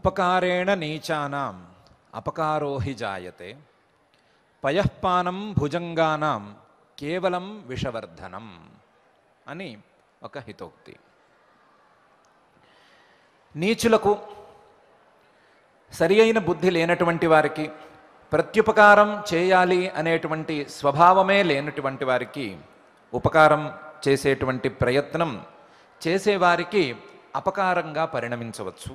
ఉపకారేణ నీచానాం అపకారోహి జాయతే పయఃపానం భుజంగానాం కేవలం విషవర్ధనం అని ఒక హితోక్తి నీచులకు సరి అయిన బుద్ధి లేనటువంటి వారికి ప్రత్యుపకారం చేయాలి అనేటువంటి స్వభావమే లేనటువంటి వారికి ఉపకారం చేసేటువంటి ప్రయత్నం చేసేవారికి అపకారంగా పరిణమించవచ్చు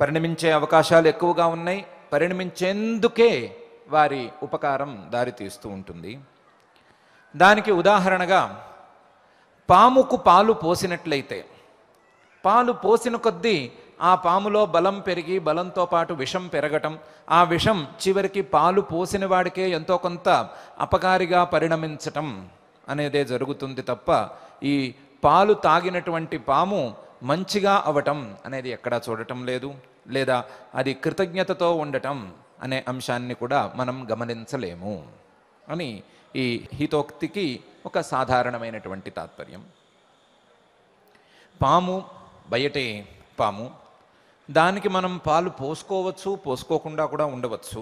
పరిణమించే అవకాశాలు ఎక్కువగా ఉన్నాయి పరిణమించేందుకే వారి ఉపకారం దారితీస్తూ ఉంటుంది దానికి ఉదాహరణగా పాముకు పాలు పోసినట్లయితే పాలు పోసిన కొద్దీ ఆ పాములో బలం పెరిగి బలంతో పాటు విషం పెరగటం ఆ విషం చివరికి పాలు పోసిన వాడికే ఎంతో కొంత అపకారిగా పరిణమించటం అనేదే జరుగుతుంది తప్ప ఈ పాలు తాగినటువంటి పాము మంచిగా అవటం అనేది ఎక్కడా చూడటం లేదు లేదా అది కృతజ్ఞతతో ఉండటం అనే అంశాన్ని కూడా మనం గమనించలేము అని ఈ హితోక్తికి ఒక సాధారణమైనటువంటి తాత్పర్యం పాము బయటే పాము దానికి మనం పాలు పోసుకోవచ్చు పోసుకోకుండా కూడా ఉండవచ్చు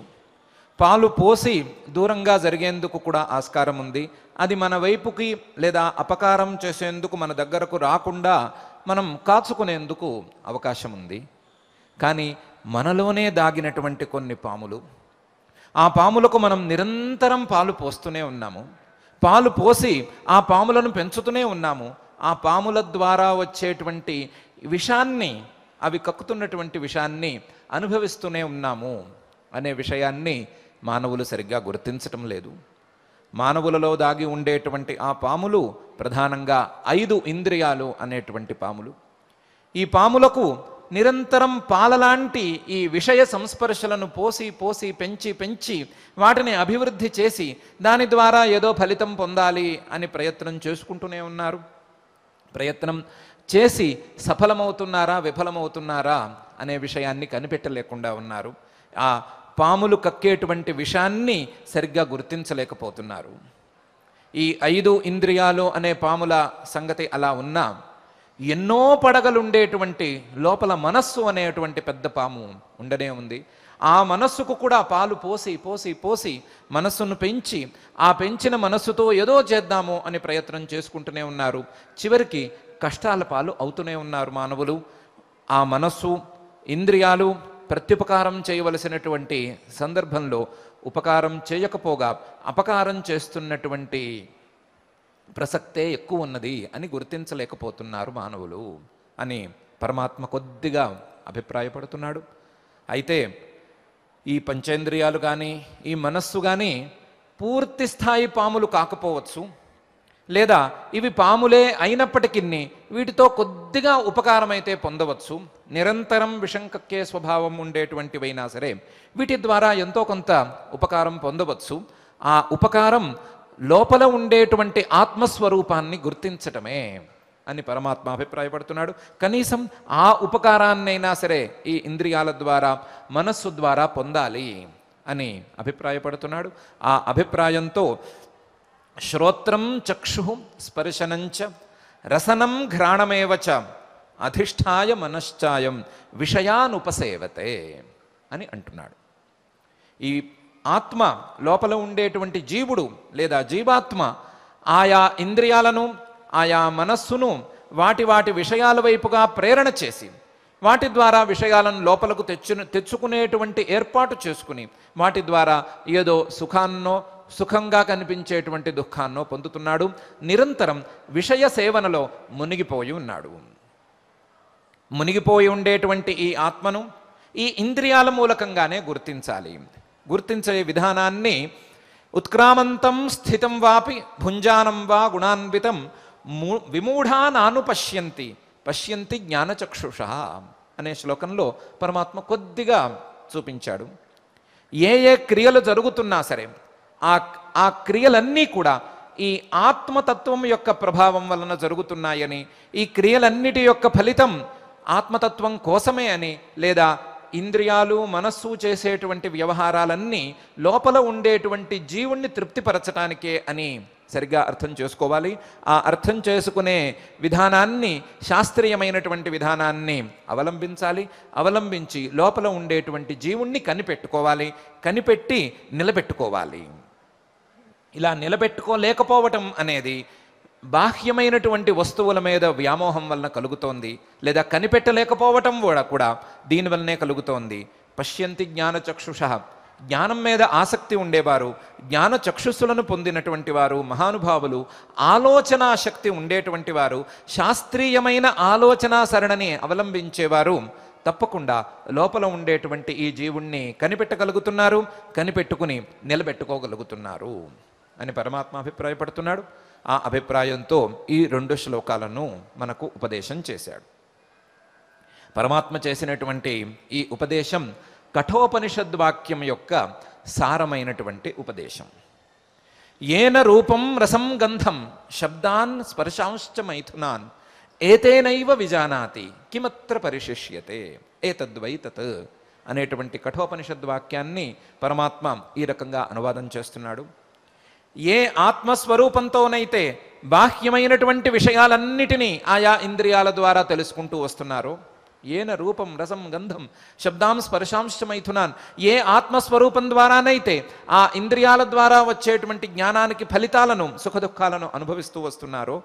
పాలు పోసి దూరంగా జరిగేందుకు కూడా ఆస్కారం ఉంది అది మన వైపుకి లేదా అపకారం చేసేందుకు మన దగ్గరకు రాకుండా మనం కాచుకునేందుకు అవకాశం ఉంది కానీ మనలోనే దాగినటువంటి కొన్ని పాములు ఆ పాములకు మనం నిరంతరం పాలు పోస్తూనే ఉన్నాము పాలు పోసి ఆ పాములను పెంచుతూనే ఉన్నాము ఆ పాముల ద్వారా వచ్చేటువంటి విషాన్ని అవి కక్కుతున్నటువంటి విషాన్ని అనుభవిస్తూనే ఉన్నాము అనే విషయాన్ని మానవులు సరిగ్గా గుర్తించటం లేదు మానవులలో దాగి ఉండేటువంటి ఆ పాములు ప్రధానంగా ఐదు ఇంద్రియాలు అనేటువంటి పాములు ఈ పాములకు నిరంతరం పాలలాంటి ఈ విషయ సంస్పర్శలను పోసి పోసి పెంచి పెంచి వాటిని అభివృద్ధి చేసి దాని ద్వారా ఏదో ఫలితం పొందాలి అని ప్రయత్నం చేసుకుంటూనే ఉన్నారు ప్రయత్నం చేసి సఫలమవుతున్నారా విఫలమవుతున్నారా అనే విషయాన్ని కనిపెట్టలేకుండా ఉన్నారు ఆ పాములు కక్కేటువంటి విషాన్ని సరిగ్గా గుర్తించలేకపోతున్నారు ఈ ఐదు ఇంద్రియాలు అనే పాముల సంగతి అలా ఉన్నా ఎన్నో పడగలుండేటువంటి లోపల మనస్సు అనేటువంటి పెద్ద పాము ఉండనే ఉంది ఆ మనస్సుకు కూడా పాలు పోసి పోసి పోసి మనస్సును పెంచి ఆ పెంచిన మనస్సుతో ఏదో చేద్దాము అని ప్రయత్నం చేసుకుంటూనే ఉన్నారు చివరికి కష్టాల పాలు అవుతూనే ఉన్నారు మానవులు ఆ మనస్సు ఇంద్రియాలు ప్రత్యుపకారం చేయవలసినటువంటి సందర్భంలో ఉపకారం చేయకపోగా అపకారం చేస్తున్నటువంటి ప్రసక్తే ఎక్కువ ఉన్నది అని గుర్తించలేకపోతున్నారు మానవులు అని పరమాత్మ కొద్దిగా అభిప్రాయపడుతున్నాడు అయితే ఈ పంచేంద్రియాలు కానీ ఈ మనస్సు కానీ పూర్తి స్థాయి పాములు కాకపోవచ్చు లేదా ఇవి పాములే అయినప్పటికీ వీటితో కొద్దిగా ఉపకారమైతే పొందవచ్చు నిరంతరం విషం కక్కే స్వభావం ఉండేటువంటివైనా సరే వీటి ద్వారా ఎంతో కొంత ఉపకారం పొందవచ్చు ఆ ఉపకారం లోపల ఉండేటువంటి ఆత్మస్వరూపాన్ని గుర్తించటమే అని పరమాత్మ అభిప్రాయపడుతున్నాడు కనీసం ఆ ఉపకారాన్నైనా సరే ఈ ఇంద్రియాల ద్వారా మనస్సు ద్వారా పొందాలి అని అభిప్రాయపడుతున్నాడు ఆ అభిప్రాయంతో శ్రోత్రం చక్షు స్పర్శనంచ రసనం ఘ్రాణమేవచ అధిష్టాయ మనశ్చాయం విషయానుపసేవతే అని అంటున్నాడు ఈ ఆత్మ లోపల ఉండేటువంటి జీవుడు లేదా జీవాత్మ ఆయా ఇంద్రియాలను ఆయా మనస్సును వాటి వాటి విషయాల వైపుగా ప్రేరణ చేసి వాటి ద్వారా విషయాలను లోపలకు తెచ్చు తెచ్చుకునేటువంటి ఏర్పాటు చేసుకుని వాటి ద్వారా ఏదో సుఖాన్నో సుఖంగా కనిపించేటువంటి దుఃఖాన్నో పొందుతున్నాడు నిరంతరం విషయ సేవనలో మునిగిపోయి ఉన్నాడు మునిగిపోయి ఉండేటువంటి ఈ ఆత్మను ఈ ఇంద్రియాల మూలకంగానే గుర్తించాలి గుర్తించే విధానాన్ని ఉత్క్రామంతం స్థితం వాపి భుంజానం వా గుణాన్వితం విమూఢానాను పశ్యంతి పశ్యంతి జ్ఞానచక్షుష అనే శ్లోకంలో పరమాత్మ కొద్దిగా చూపించాడు ఏ ఏ క్రియలు జరుగుతున్నా సరే ఆ ఆ క్రియలన్నీ కూడా ఈ ఆత్మతత్వం యొక్క ప్రభావం వలన జరుగుతున్నాయని ఈ క్రియలన్నిటి యొక్క ఫలితం ఆత్మతత్వం కోసమే అని లేదా ఇంద్రియాలు మనస్సు చేసేటువంటి వ్యవహారాలన్నీ లోపల ఉండేటువంటి జీవుణ్ణి తృప్తిపరచటానికే అని సరిగ్గా అర్థం చేసుకోవాలి ఆ అర్థం చేసుకునే విధానాన్ని శాస్త్రీయమైనటువంటి విధానాన్ని అవలంబించాలి అవలంబించి లోపల ఉండేటువంటి జీవుణ్ణి కనిపెట్టుకోవాలి కనిపెట్టి నిలబెట్టుకోవాలి ఇలా నిలబెట్టుకోలేకపోవటం అనేది బాహ్యమైనటువంటి వస్తువుల మీద వ్యామోహం వలన కలుగుతోంది లేదా కనిపెట్టలేకపోవటం కూడా కూడా దీనివల్లనే కలుగుతోంది పశ్యంతి జ్ఞానచక్షుష జ్ఞానం మీద ఆసక్తి ఉండేవారు జ్ఞాన చక్షుస్సులను పొందినటువంటి వారు మహానుభావులు ఆలోచనా శక్తి ఉండేటువంటి వారు శాస్త్రీయమైన ఆలోచనా సరణని అవలంబించేవారు తప్పకుండా లోపల ఉండేటువంటి ఈ జీవుణ్ణి కనిపెట్టగలుగుతున్నారు కనిపెట్టుకుని నిలబెట్టుకోగలుగుతున్నారు అని పరమాత్మ అభిప్రాయపడుతున్నాడు ఆ అభిప్రాయంతో ఈ రెండు శ్లోకాలను మనకు ఉపదేశం చేశాడు పరమాత్మ చేసినటువంటి ఈ ఉపదేశం కఠోపనిషద్ వాక్యం యొక్క సారమైనటువంటి ఉపదేశం ఏన రూపం రసం గంధం శబ్దాన్ స్పర్శాంశ్చ మైథునాన్ ఏతేనైవ విజానాతి కిమత్ర పరిశిష్యతే ఏతద్వై తత్ అనేటువంటి కఠోపనిషద్ వాక్యాన్ని పరమాత్మ ఈ రకంగా అనువాదం చేస్తున్నాడు ఏ ఆత్మస్వరూపంతోనైతే బాహ్యమైనటువంటి విషయాలన్నిటినీ ఆయా ఇంద్రియాల ద్వారా తెలుసుకుంటూ వస్తున్నారో ఏన రూపం రసం గంధం శబ్దాం స్పర్శాంశమైథునాన్ ఏ ఆత్మస్వరూపం ద్వారానైతే ఆ ఇంద్రియాల ద్వారా వచ్చేటువంటి జ్ఞానానికి ఫలితాలను సుఖదుఖాలను అనుభవిస్తూ వస్తున్నారో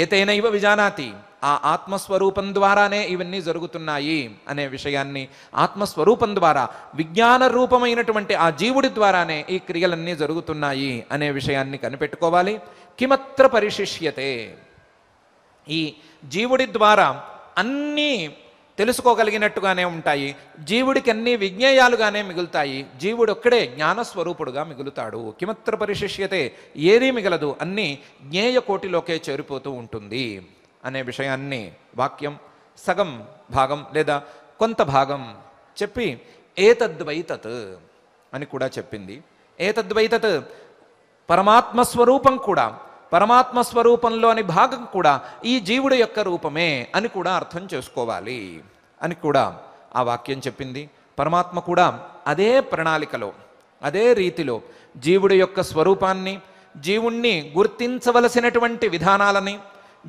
ఏతైనా ఇవ విజానాతి ఆ ఆత్మస్వరూపం ద్వారానే ఇవన్నీ జరుగుతున్నాయి అనే విషయాన్ని ఆత్మస్వరూపం ద్వారా విజ్ఞాన రూపమైనటువంటి ఆ జీవుడి ద్వారానే ఈ క్రియలన్నీ జరుగుతున్నాయి అనే విషయాన్ని కనిపెట్టుకోవాలి కిమత్ర పరిశిష్యతే ఈ జీవుడి ద్వారా అన్నీ తెలుసుకోగలిగినట్టుగానే ఉంటాయి జీవుడికి అన్ని విజ్ఞేయాలుగానే మిగులుతాయి జీవుడు ఒక్కడే జ్ఞానస్వరూపుడుగా మిగులుతాడు కిమత్ర పరిశిష్యతే ఏదీ మిగలదు అన్నీ జ్ఞేయ కోటిలోకే చేరిపోతూ ఉంటుంది అనే విషయాన్ని వాక్యం సగం భాగం లేదా కొంత భాగం చెప్పి ఏతద్వైతత్ అని కూడా చెప్పింది ఏతద్వైతత్ పరమాత్మస్వరూపం కూడా పరమాత్మ స్వరూపంలోని భాగం కూడా ఈ జీవుడు యొక్క రూపమే అని కూడా అర్థం చేసుకోవాలి అని కూడా ఆ వాక్యం చెప్పింది పరమాత్మ కూడా అదే ప్రణాళికలో అదే రీతిలో జీవుడి యొక్క స్వరూపాన్ని జీవుణ్ణి గుర్తించవలసినటువంటి విధానాలని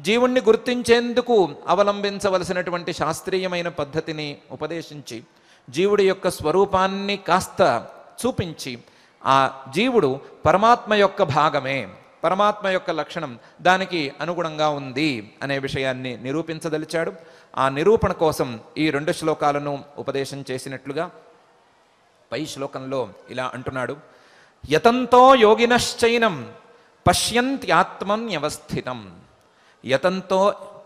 జీవుణ్ణి గుర్తించేందుకు అవలంబించవలసినటువంటి శాస్త్రీయమైన పద్ధతిని ఉపదేశించి జీవుడి యొక్క స్వరూపాన్ని కాస్త చూపించి ఆ జీవుడు పరమాత్మ యొక్క భాగమే పరమాత్మ యొక్క లక్షణం దానికి అనుగుణంగా ఉంది అనే విషయాన్ని నిరూపించదలిచాడు ఆ నిరూపణ కోసం ఈ రెండు శ్లోకాలను ఉపదేశం చేసినట్లుగా పై శ్లోకంలో ఇలా అంటున్నాడు యతంతో యోగినశ్చైనం పశ్యంత్యాత్మం వ్యవస్థితం యతంతో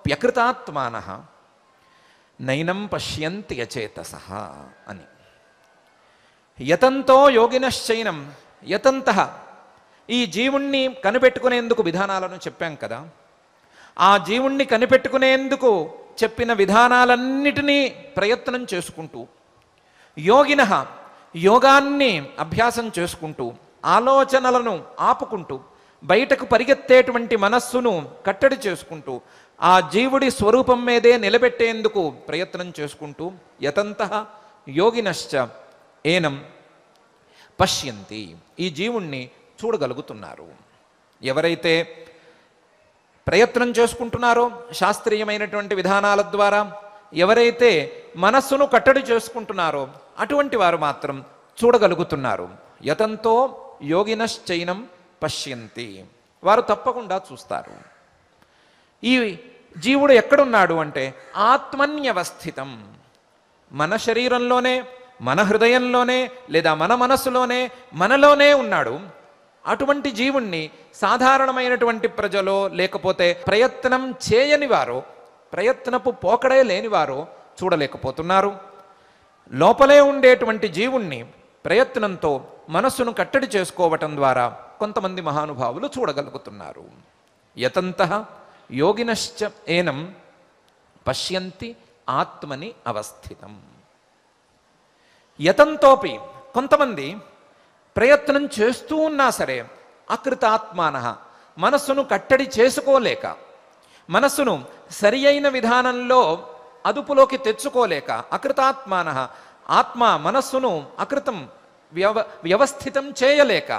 ప్యకృతాత్మాన నైనం పశ్యంత్యచేత అని యతంతో యోగినశ్చైనం యతంత ఈ జీవుణ్ణి కనిపెట్టుకునేందుకు విధానాలను చెప్పాం కదా ఆ జీవుణ్ణి కనిపెట్టుకునేందుకు చెప్పిన విధానాలన్నిటినీ ప్రయత్నం చేసుకుంటూ యోగిన యోగాన్ని అభ్యాసం చేసుకుంటూ ఆలోచనలను ఆపుకుంటూ బయటకు పరిగెత్తేటువంటి మనస్సును కట్టడి చేసుకుంటూ ఆ జీవుడి స్వరూపం మీదే నిలబెట్టేందుకు ప్రయత్నం చేసుకుంటూ యతంత యోగినశ్చ ఏనం పశ్యంతి ఈ జీవుణ్ణి చూడగలుగుతున్నారు ఎవరైతే ప్రయత్నం చేసుకుంటున్నారో శాస్త్రీయమైనటువంటి విధానాల ద్వారా ఎవరైతే మనస్సును కట్టడి చేసుకుంటున్నారో అటువంటి వారు మాత్రం చూడగలుగుతున్నారు యతంతో యోగినశ్చైనం పశ్యంతి వారు తప్పకుండా చూస్తారు ఈ జీవుడు ఎక్కడున్నాడు అంటే ఆత్మన్యవస్థితం మన శరీరంలోనే మన హృదయంలోనే లేదా మన మనసులోనే మనలోనే ఉన్నాడు అటువంటి జీవుణ్ణి సాధారణమైనటువంటి ప్రజలో లేకపోతే ప్రయత్నం చేయని వారు ప్రయత్నపు పోకడే వారు చూడలేకపోతున్నారు లోపలే ఉండేటువంటి జీవుణ్ణి ప్రయత్నంతో మనస్సును కట్టడి చేసుకోవటం ద్వారా కొంతమంది మహానుభావులు చూడగలుగుతున్నారు యతంత యోగినశ్చ ఏనం పశ్యంతి ఆత్మని అవస్థితం యతంతోపి కొంతమంది ప్రయత్నం చేస్తూ ఉన్నా సరే అకృతాత్మాన మనస్సును కట్టడి చేసుకోలేక మనస్సును సరి అయిన విధానంలో అదుపులోకి తెచ్చుకోలేక అకృతాత్మాన ఆత్మ మనస్సును అకృతం వ్యవ వ్యవస్థితం చేయలేక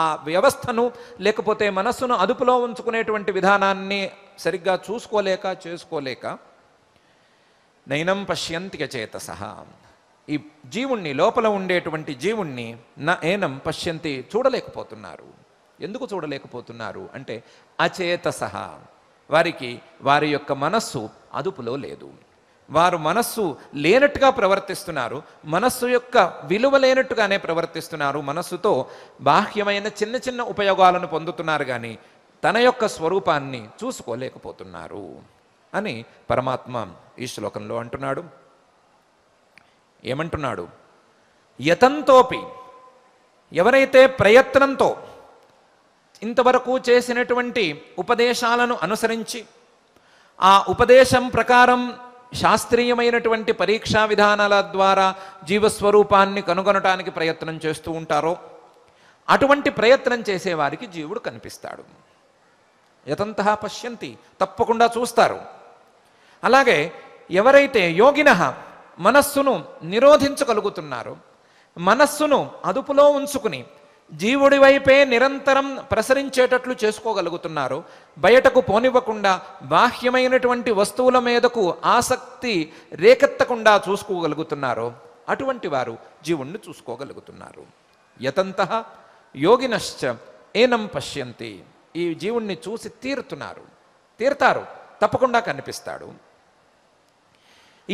ఆ వ్యవస్థను లేకపోతే మనస్సును అదుపులో ఉంచుకునేటువంటి విధానాన్ని సరిగ్గా చూసుకోలేక చేసుకోలేక నైనం పశ్యంతిక సహా ఈ జీవుణ్ణి లోపల ఉండేటువంటి జీవుణ్ణి నా ఏనం పశ్యంతి చూడలేకపోతున్నారు ఎందుకు చూడలేకపోతున్నారు అంటే సహా వారికి వారి యొక్క మనస్సు అదుపులో లేదు వారు మనస్సు లేనట్టుగా ప్రవర్తిస్తున్నారు మనస్సు యొక్క విలువ లేనట్టుగానే ప్రవర్తిస్తున్నారు మనస్సుతో బాహ్యమైన చిన్న చిన్న ఉపయోగాలను పొందుతున్నారు కానీ తన యొక్క స్వరూపాన్ని చూసుకోలేకపోతున్నారు అని పరమాత్మ ఈ శ్లోకంలో అంటున్నాడు ఏమంటున్నాడు యతంతోపి ఎవరైతే ప్రయత్నంతో ఇంతవరకు చేసినటువంటి ఉపదేశాలను అనుసరించి ఆ ఉపదేశం ప్రకారం శాస్త్రీయమైనటువంటి పరీక్షా విధానాల ద్వారా జీవస్వరూపాన్ని కనుగొనటానికి ప్రయత్నం చేస్తూ ఉంటారో అటువంటి ప్రయత్నం చేసేవారికి జీవుడు కనిపిస్తాడు యతంత పశ్యంతి తప్పకుండా చూస్తారు అలాగే ఎవరైతే యోగిన మనస్సును నిరోధించగలుగుతున్నారు మనస్సును అదుపులో ఉంచుకుని జీవుడి వైపే నిరంతరం ప్రసరించేటట్లు చేసుకోగలుగుతున్నారు బయటకు పోనివ్వకుండా బాహ్యమైనటువంటి వస్తువుల మీదకు ఆసక్తి రేకెత్తకుండా చూసుకోగలుగుతున్నారు అటువంటి వారు జీవుణ్ణి చూసుకోగలుగుతున్నారు యతంత యోగినశ్చ ఏనం పశ్యంతి ఈ జీవుణ్ణి చూసి తీరుతున్నారు తీరుతారు తప్పకుండా కనిపిస్తాడు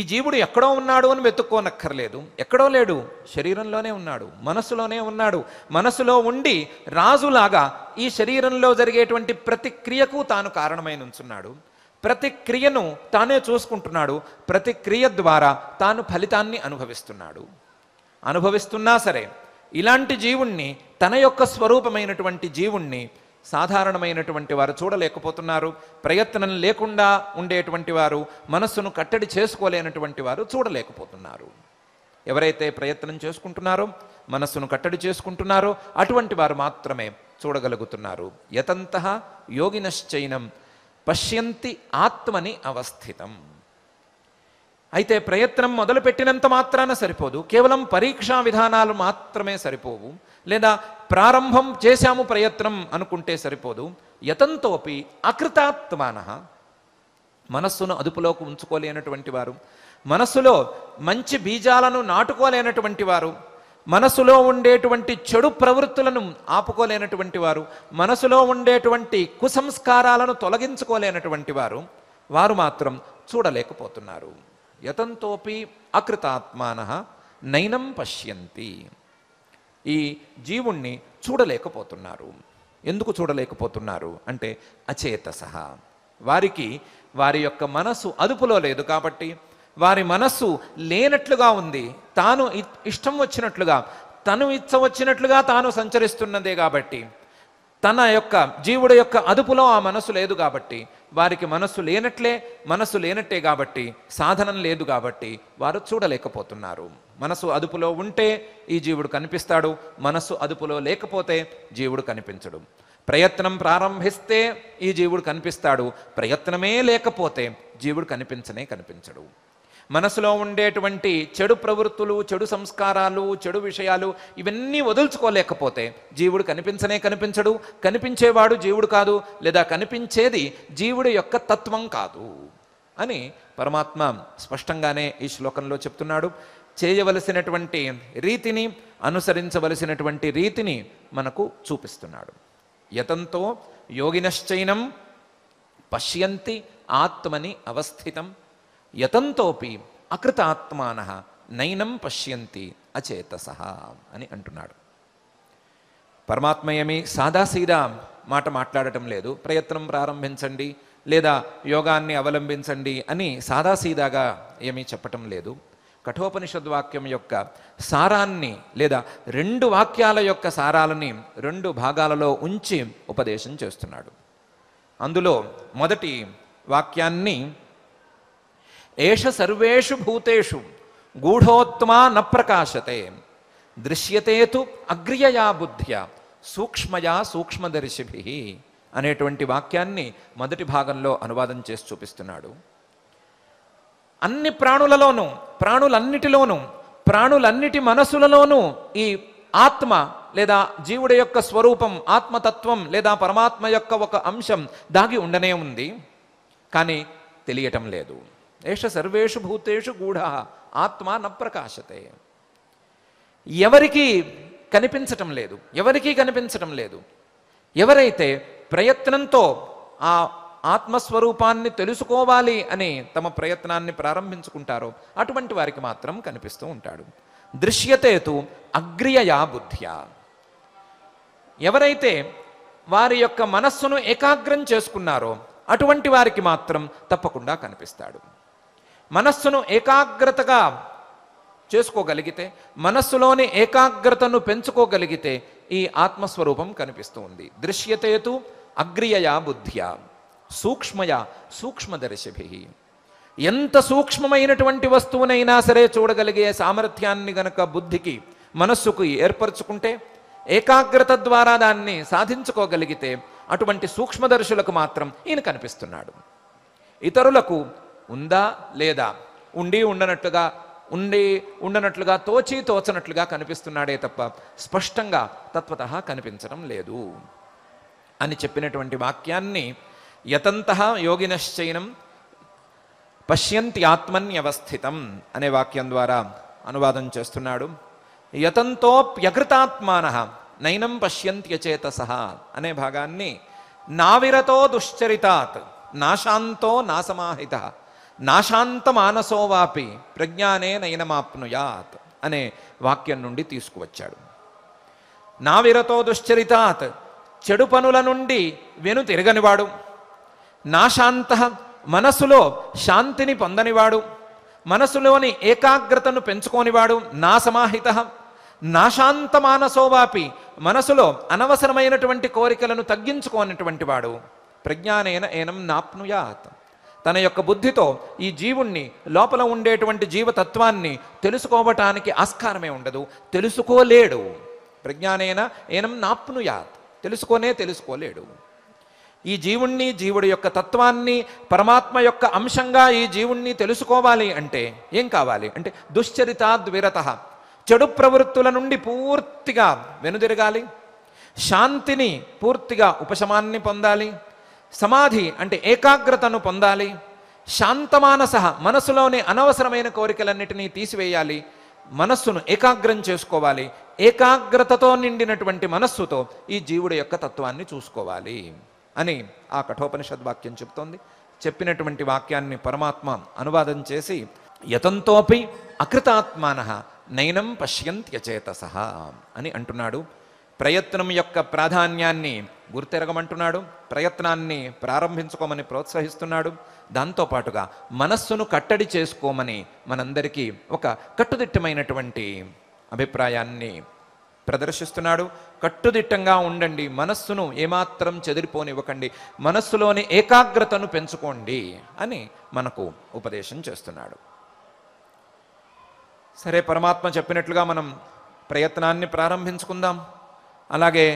ఈ జీవుడు ఎక్కడో ఉన్నాడు అని వెతుక్కోనక్కర్లేదు ఎక్కడో లేడు శరీరంలోనే ఉన్నాడు మనసులోనే ఉన్నాడు మనసులో ఉండి రాజులాగా ఈ శరీరంలో జరిగేటువంటి ప్రతిక్రియకు తాను కారణమై నుంచున్నాడు ప్రతిక్రియను తానే చూసుకుంటున్నాడు ప్రతిక్రియ ద్వారా తాను ఫలితాన్ని అనుభవిస్తున్నాడు అనుభవిస్తున్నా సరే ఇలాంటి జీవుణ్ణి తన యొక్క స్వరూపమైనటువంటి జీవుణ్ణి సాధారణమైనటువంటి వారు చూడలేకపోతున్నారు ప్రయత్నం లేకుండా ఉండేటువంటి వారు మనస్సును కట్టడి చేసుకోలేనటువంటి వారు చూడలేకపోతున్నారు ఎవరైతే ప్రయత్నం చేసుకుంటున్నారో మనస్సును కట్టడి చేసుకుంటున్నారో అటువంటి వారు మాత్రమే చూడగలుగుతున్నారు యతంత యోగినశ్చైనం పశ్యంతి ఆత్మని అవస్థితం అయితే ప్రయత్నం మొదలుపెట్టినంత మాత్రాన సరిపోదు కేవలం పరీక్షా విధానాలు మాత్రమే సరిపోవు లేదా ప్రారంభం చేశాము ప్రయత్నం అనుకుంటే సరిపోదు యతంతోపి అకృతాత్మాన మనస్సును అదుపులోకి ఉంచుకోలేనటువంటి వారు మనస్సులో మంచి బీజాలను నాటుకోలేనటువంటి వారు మనసులో ఉండేటువంటి చెడు ప్రవృత్తులను ఆపుకోలేనటువంటి వారు మనసులో ఉండేటువంటి కుసంస్కారాలను తొలగించుకోలేనటువంటి వారు వారు మాత్రం చూడలేకపోతున్నారు యతంతోపి అకృతాత్మాన నైనం పశ్యంతి ఈ జీవుణ్ణి చూడలేకపోతున్నారు ఎందుకు చూడలేకపోతున్నారు అంటే అచేతస వారికి వారి యొక్క మనస్సు అదుపులో లేదు కాబట్టి వారి మనస్సు లేనట్లుగా ఉంది తాను ఇష్టం వచ్చినట్లుగా తను ఇచ్చ వచ్చినట్లుగా తాను సంచరిస్తున్నదే కాబట్టి తన యొక్క జీవుడు యొక్క అదుపులో ఆ మనసు లేదు కాబట్టి వారికి మనస్సు లేనట్లే మనస్సు లేనట్టే కాబట్టి సాధనం లేదు కాబట్టి వారు చూడలేకపోతున్నారు మనసు అదుపులో ఉంటే ఈ జీవుడు కనిపిస్తాడు మనస్సు అదుపులో లేకపోతే జీవుడు కనిపించడు ప్రయత్నం ప్రారంభిస్తే ఈ జీవుడు కనిపిస్తాడు ప్రయత్నమే లేకపోతే జీవుడు కనిపించనే కనిపించడు మనసులో ఉండేటువంటి చెడు ప్రవృత్తులు చెడు సంస్కారాలు చెడు విషయాలు ఇవన్నీ వదులుచుకోలేకపోతే జీవుడు కనిపించనే కనిపించడు కనిపించేవాడు జీవుడు కాదు లేదా కనిపించేది జీవుడు యొక్క తత్వం కాదు అని పరమాత్మ స్పష్టంగానే ఈ శ్లోకంలో చెప్తున్నాడు చేయవలసినటువంటి రీతిని అనుసరించవలసినటువంటి రీతిని మనకు చూపిస్తున్నాడు యతంతో యోగినశ్చైనం పశ్యంతి ఆత్మని అవస్థితం యతంతోపి అకృతాత్మాన నైనం పశ్యంతి అచేతస అని అంటున్నాడు పరమాత్మయమి సాదాసీదా మాట మాట్లాడటం లేదు ప్రయత్నం ప్రారంభించండి లేదా యోగాన్ని అవలంబించండి అని సాదాసీదాగా ఏమీ చెప్పటం లేదు కఠోపనిషద్వాక్యం యొక్క సారాన్ని లేదా రెండు వాక్యాల యొక్క సారాలని రెండు భాగాలలో ఉంచి ఉపదేశం చేస్తున్నాడు అందులో మొదటి వాక్యాన్ని ఏష సర్వేషు భూతేషు గూఢోత్మా న ప్రకాశతే దృశ్యతే తు అగ్రియయా బుద్ధ్యా సూక్ష్మయా సూక్ష్మదర్శిభి అనేటువంటి వాక్యాన్ని మొదటి భాగంలో అనువాదం చేసి చూపిస్తున్నాడు అన్ని ప్రాణులలోనూ ప్రాణులన్నిటిలోనూ ప్రాణులన్నిటి మనసులలోనూ ఈ ఆత్మ లేదా జీవుడి యొక్క స్వరూపం ఆత్మతత్వం లేదా పరమాత్మ యొక్క ఒక అంశం దాగి ఉండనే ఉంది కానీ తెలియటం లేదు ఏష సర్వేషు భూతేషు గూఢ ఆత్మ ప్రకాశతే ఎవరికి కనిపించటం లేదు ఎవరికీ కనిపించటం లేదు ఎవరైతే ప్రయత్నంతో ఆ ఆత్మస్వరూపాన్ని తెలుసుకోవాలి అని తమ ప్రయత్నాన్ని ప్రారంభించుకుంటారో అటువంటి వారికి మాత్రం కనిపిస్తూ ఉంటాడు దృశ్యతేతు అగ్రియయా బుద్ధ్యా ఎవరైతే వారి యొక్క మనస్సును ఏకాగ్రం చేసుకున్నారో అటువంటి వారికి మాత్రం తప్పకుండా కనిపిస్తాడు మనస్సును ఏకాగ్రతగా చేసుకోగలిగితే మనస్సులోని ఏకాగ్రతను పెంచుకోగలిగితే ఈ ఆత్మస్వరూపం కనిపిస్తూ ఉంది దృశ్యతేతు అగ్రియయా బుద్ధ్యా సూక్ష్మయ సూక్ష్మదర్శిభి ఎంత సూక్ష్మమైనటువంటి వస్తువునైనా సరే చూడగలిగే సామర్థ్యాన్ని గనక బుద్ధికి మనస్సుకు ఏర్పరచుకుంటే ఏకాగ్రత ద్వారా దాన్ని సాధించుకోగలిగితే అటువంటి సూక్ష్మదర్శులకు మాత్రం ఈయన కనిపిస్తున్నాడు ఇతరులకు ఉందా లేదా ఉండి ఉండనట్లుగా ఉండి ఉండనట్లుగా తోచి తోచనట్లుగా కనిపిస్తున్నాడే తప్ప స్పష్టంగా తత్వత కనిపించడం లేదు అని చెప్పినటువంటి వాక్యాన్ని యతంత యోగినశ్చైనం పశ్యంతి ఆత్మన్యవస్థితం అనే వాక్యం ద్వారా అనువాదం చేస్తున్నాడు యతంతోప్యకృతాత్మాన నైనం సహ అనే భాగాన్ని నావిరతో దుశ్చరితాత్ నాశాంతో నాసమాహిత నాశాంత మానసోవాపి ప్రజ్ఞానే నయనమాప్నుయాత్ అనే వాక్యం నుండి తీసుకువచ్చాడు నా విరతో దుశ్చరితాత్ చెడు పనుల నుండి వెను తిరగనివాడు నాశాంత మనసులో శాంతిని పొందనివాడు మనసులోని ఏకాగ్రతను పెంచుకోనివాడు నా సమాహిత నాశాంత మనసులో అనవసరమైనటువంటి కోరికలను తగ్గించుకోనటువంటి వాడు ప్రజ్ఞానేన ఏనం నాప్నుయాత్ తన యొక్క బుద్ధితో ఈ జీవుణ్ణి లోపల ఉండేటువంటి జీవతత్వాన్ని తెలుసుకోవటానికి ఆస్కారమే ఉండదు తెలుసుకోలేడు ప్రజ్ఞానేన ఏనం నాప్నుయాత్ తెలుసుకోనే తెలుసుకోలేడు ఈ జీవుణ్ణి జీవుడి యొక్క తత్వాన్ని పరమాత్మ యొక్క అంశంగా ఈ జీవుణ్ణి తెలుసుకోవాలి అంటే ఏం కావాలి అంటే దుశ్చరితాద్విరత చెడు ప్రవృత్తుల నుండి పూర్తిగా వెనుదిరగాలి శాంతిని పూర్తిగా ఉపశమాన్ని పొందాలి సమాధి అంటే ఏకాగ్రతను పొందాలి శాంతమానస మనసులోని అనవసరమైన కోరికలన్నిటినీ తీసివేయాలి మనస్సును ఏకాగ్రం చేసుకోవాలి ఏకాగ్రతతో నిండినటువంటి మనస్సుతో ఈ జీవుడి యొక్క తత్వాన్ని చూసుకోవాలి అని ఆ కఠోపనిషద్వాక్యం చెప్తోంది చెప్పినటువంటి వాక్యాన్ని పరమాత్మ అనువాదం చేసి యతంతోపి అకృతాత్మాన నయనం పశ్యంత్యచేతస అని అంటున్నాడు ప్రయత్నం యొక్క ప్రాధాన్యాన్ని గుర్తెరగమంటున్నాడు ప్రయత్నాన్ని ప్రారంభించుకోమని ప్రోత్సహిస్తున్నాడు దాంతోపాటుగా మనస్సును కట్టడి చేసుకోమని మనందరికీ ఒక కట్టుదిట్టమైనటువంటి అభిప్రాయాన్ని ప్రదర్శిస్తున్నాడు కట్టుదిట్టంగా ఉండండి మనస్సును ఏమాత్రం చెదిరిపోనివ్వకండి మనస్సులోని ఏకాగ్రతను పెంచుకోండి అని మనకు ఉపదేశం చేస్తున్నాడు సరే పరమాత్మ చెప్పినట్లుగా మనం ప్రయత్నాన్ని ప్రారంభించుకుందాం అలాగే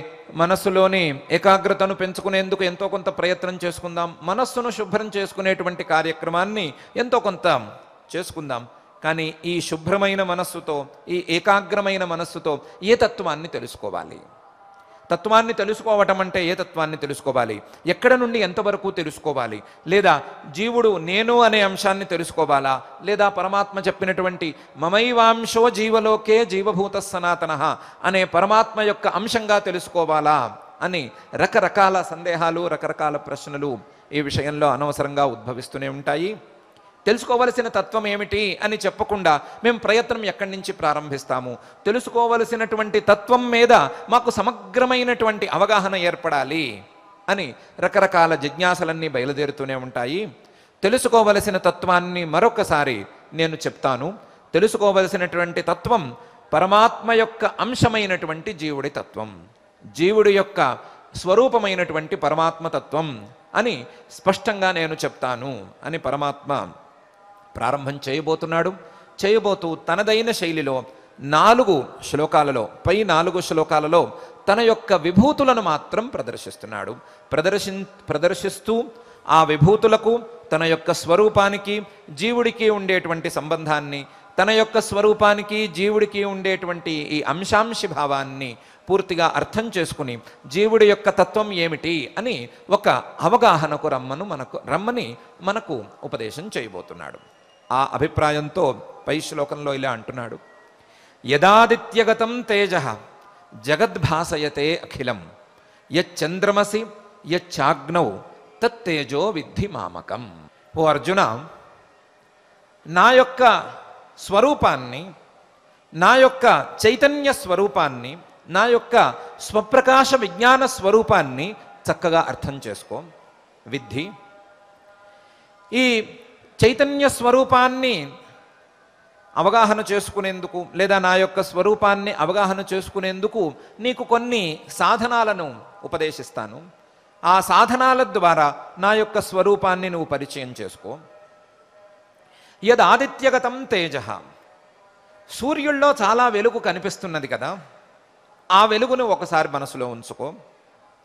మనస్సులోని ఏకాగ్రతను పెంచుకునేందుకు ఎంతో కొంత ప్రయత్నం చేసుకుందాం మనస్సును శుభ్రం చేసుకునేటువంటి కార్యక్రమాన్ని ఎంతో కొంత చేసుకుందాం కానీ ఈ శుభ్రమైన మనస్సుతో ఈ ఏకాగ్రమైన మనస్సుతో ఏ తత్వాన్ని తెలుసుకోవాలి తత్వాన్ని తెలుసుకోవటం అంటే ఏ తత్వాన్ని తెలుసుకోవాలి ఎక్కడ నుండి ఎంతవరకు తెలుసుకోవాలి లేదా జీవుడు నేను అనే అంశాన్ని తెలుసుకోవాలా లేదా పరమాత్మ చెప్పినటువంటి మమైవాంశో జీవలోకే జీవభూత సనాతన అనే పరమాత్మ యొక్క అంశంగా తెలుసుకోవాలా అని రకరకాల సందేహాలు రకరకాల ప్రశ్నలు ఈ విషయంలో అనవసరంగా ఉద్భవిస్తూనే ఉంటాయి తెలుసుకోవలసిన తత్వం ఏమిటి అని చెప్పకుండా మేము ప్రయత్నం ఎక్కడి నుంచి ప్రారంభిస్తాము తెలుసుకోవలసినటువంటి తత్వం మీద మాకు సమగ్రమైనటువంటి అవగాహన ఏర్పడాలి అని రకరకాల జిజ్ఞాసలన్నీ బయలుదేరుతూనే ఉంటాయి తెలుసుకోవలసిన తత్వాన్ని మరొకసారి నేను చెప్తాను తెలుసుకోవలసినటువంటి తత్వం పరమాత్మ యొక్క అంశమైనటువంటి జీవుడి తత్వం జీవుడి యొక్క స్వరూపమైనటువంటి పరమాత్మ తత్వం అని స్పష్టంగా నేను చెప్తాను అని పరమాత్మ ప్రారంభం చేయబోతున్నాడు చేయబోతూ తనదైన శైలిలో నాలుగు శ్లోకాలలో పై నాలుగు శ్లోకాలలో తన యొక్క విభూతులను మాత్రం ప్రదర్శిస్తున్నాడు ప్రదర్శి ప్రదర్శిస్తూ ఆ విభూతులకు తన యొక్క స్వరూపానికి జీవుడికి ఉండేటువంటి సంబంధాన్ని తన యొక్క స్వరూపానికి జీవుడికి ఉండేటువంటి ఈ అంశాంశి భావాన్ని పూర్తిగా అర్థం చేసుకుని జీవుడి యొక్క తత్వం ఏమిటి అని ఒక అవగాహనకు రమ్మను మనకు రమ్మని మనకు ఉపదేశం చేయబోతున్నాడు ఆ అభిప్రాయంతో పై శ్లోకంలో ఇలా అంటున్నాడు యదాదిత్యగతం తేజ జగద్భాసయతే అఖిలం యచ్చంద్రమసి యచ్చాగ్నౌ తత్తేజో విద్ధి మామకం ఓ అర్జున నా యొక్క స్వరూపాన్ని నా యొక్క చైతన్య స్వరూపాన్ని నా యొక్క స్వప్రకాశ విజ్ఞాన స్వరూపాన్ని చక్కగా అర్థం చేసుకో విద్ధి ఈ చైతన్య స్వరూపాన్ని అవగాహన చేసుకునేందుకు లేదా నా యొక్క స్వరూపాన్ని అవగాహన చేసుకునేందుకు నీకు కొన్ని సాధనాలను ఉపదేశిస్తాను ఆ సాధనాల ద్వారా నా యొక్క స్వరూపాన్ని నువ్వు పరిచయం చేసుకో యద్ ఆదిత్యగతం తేజ సూర్యుల్లో చాలా వెలుగు కనిపిస్తున్నది కదా ఆ వెలుగును ఒకసారి మనసులో ఉంచుకో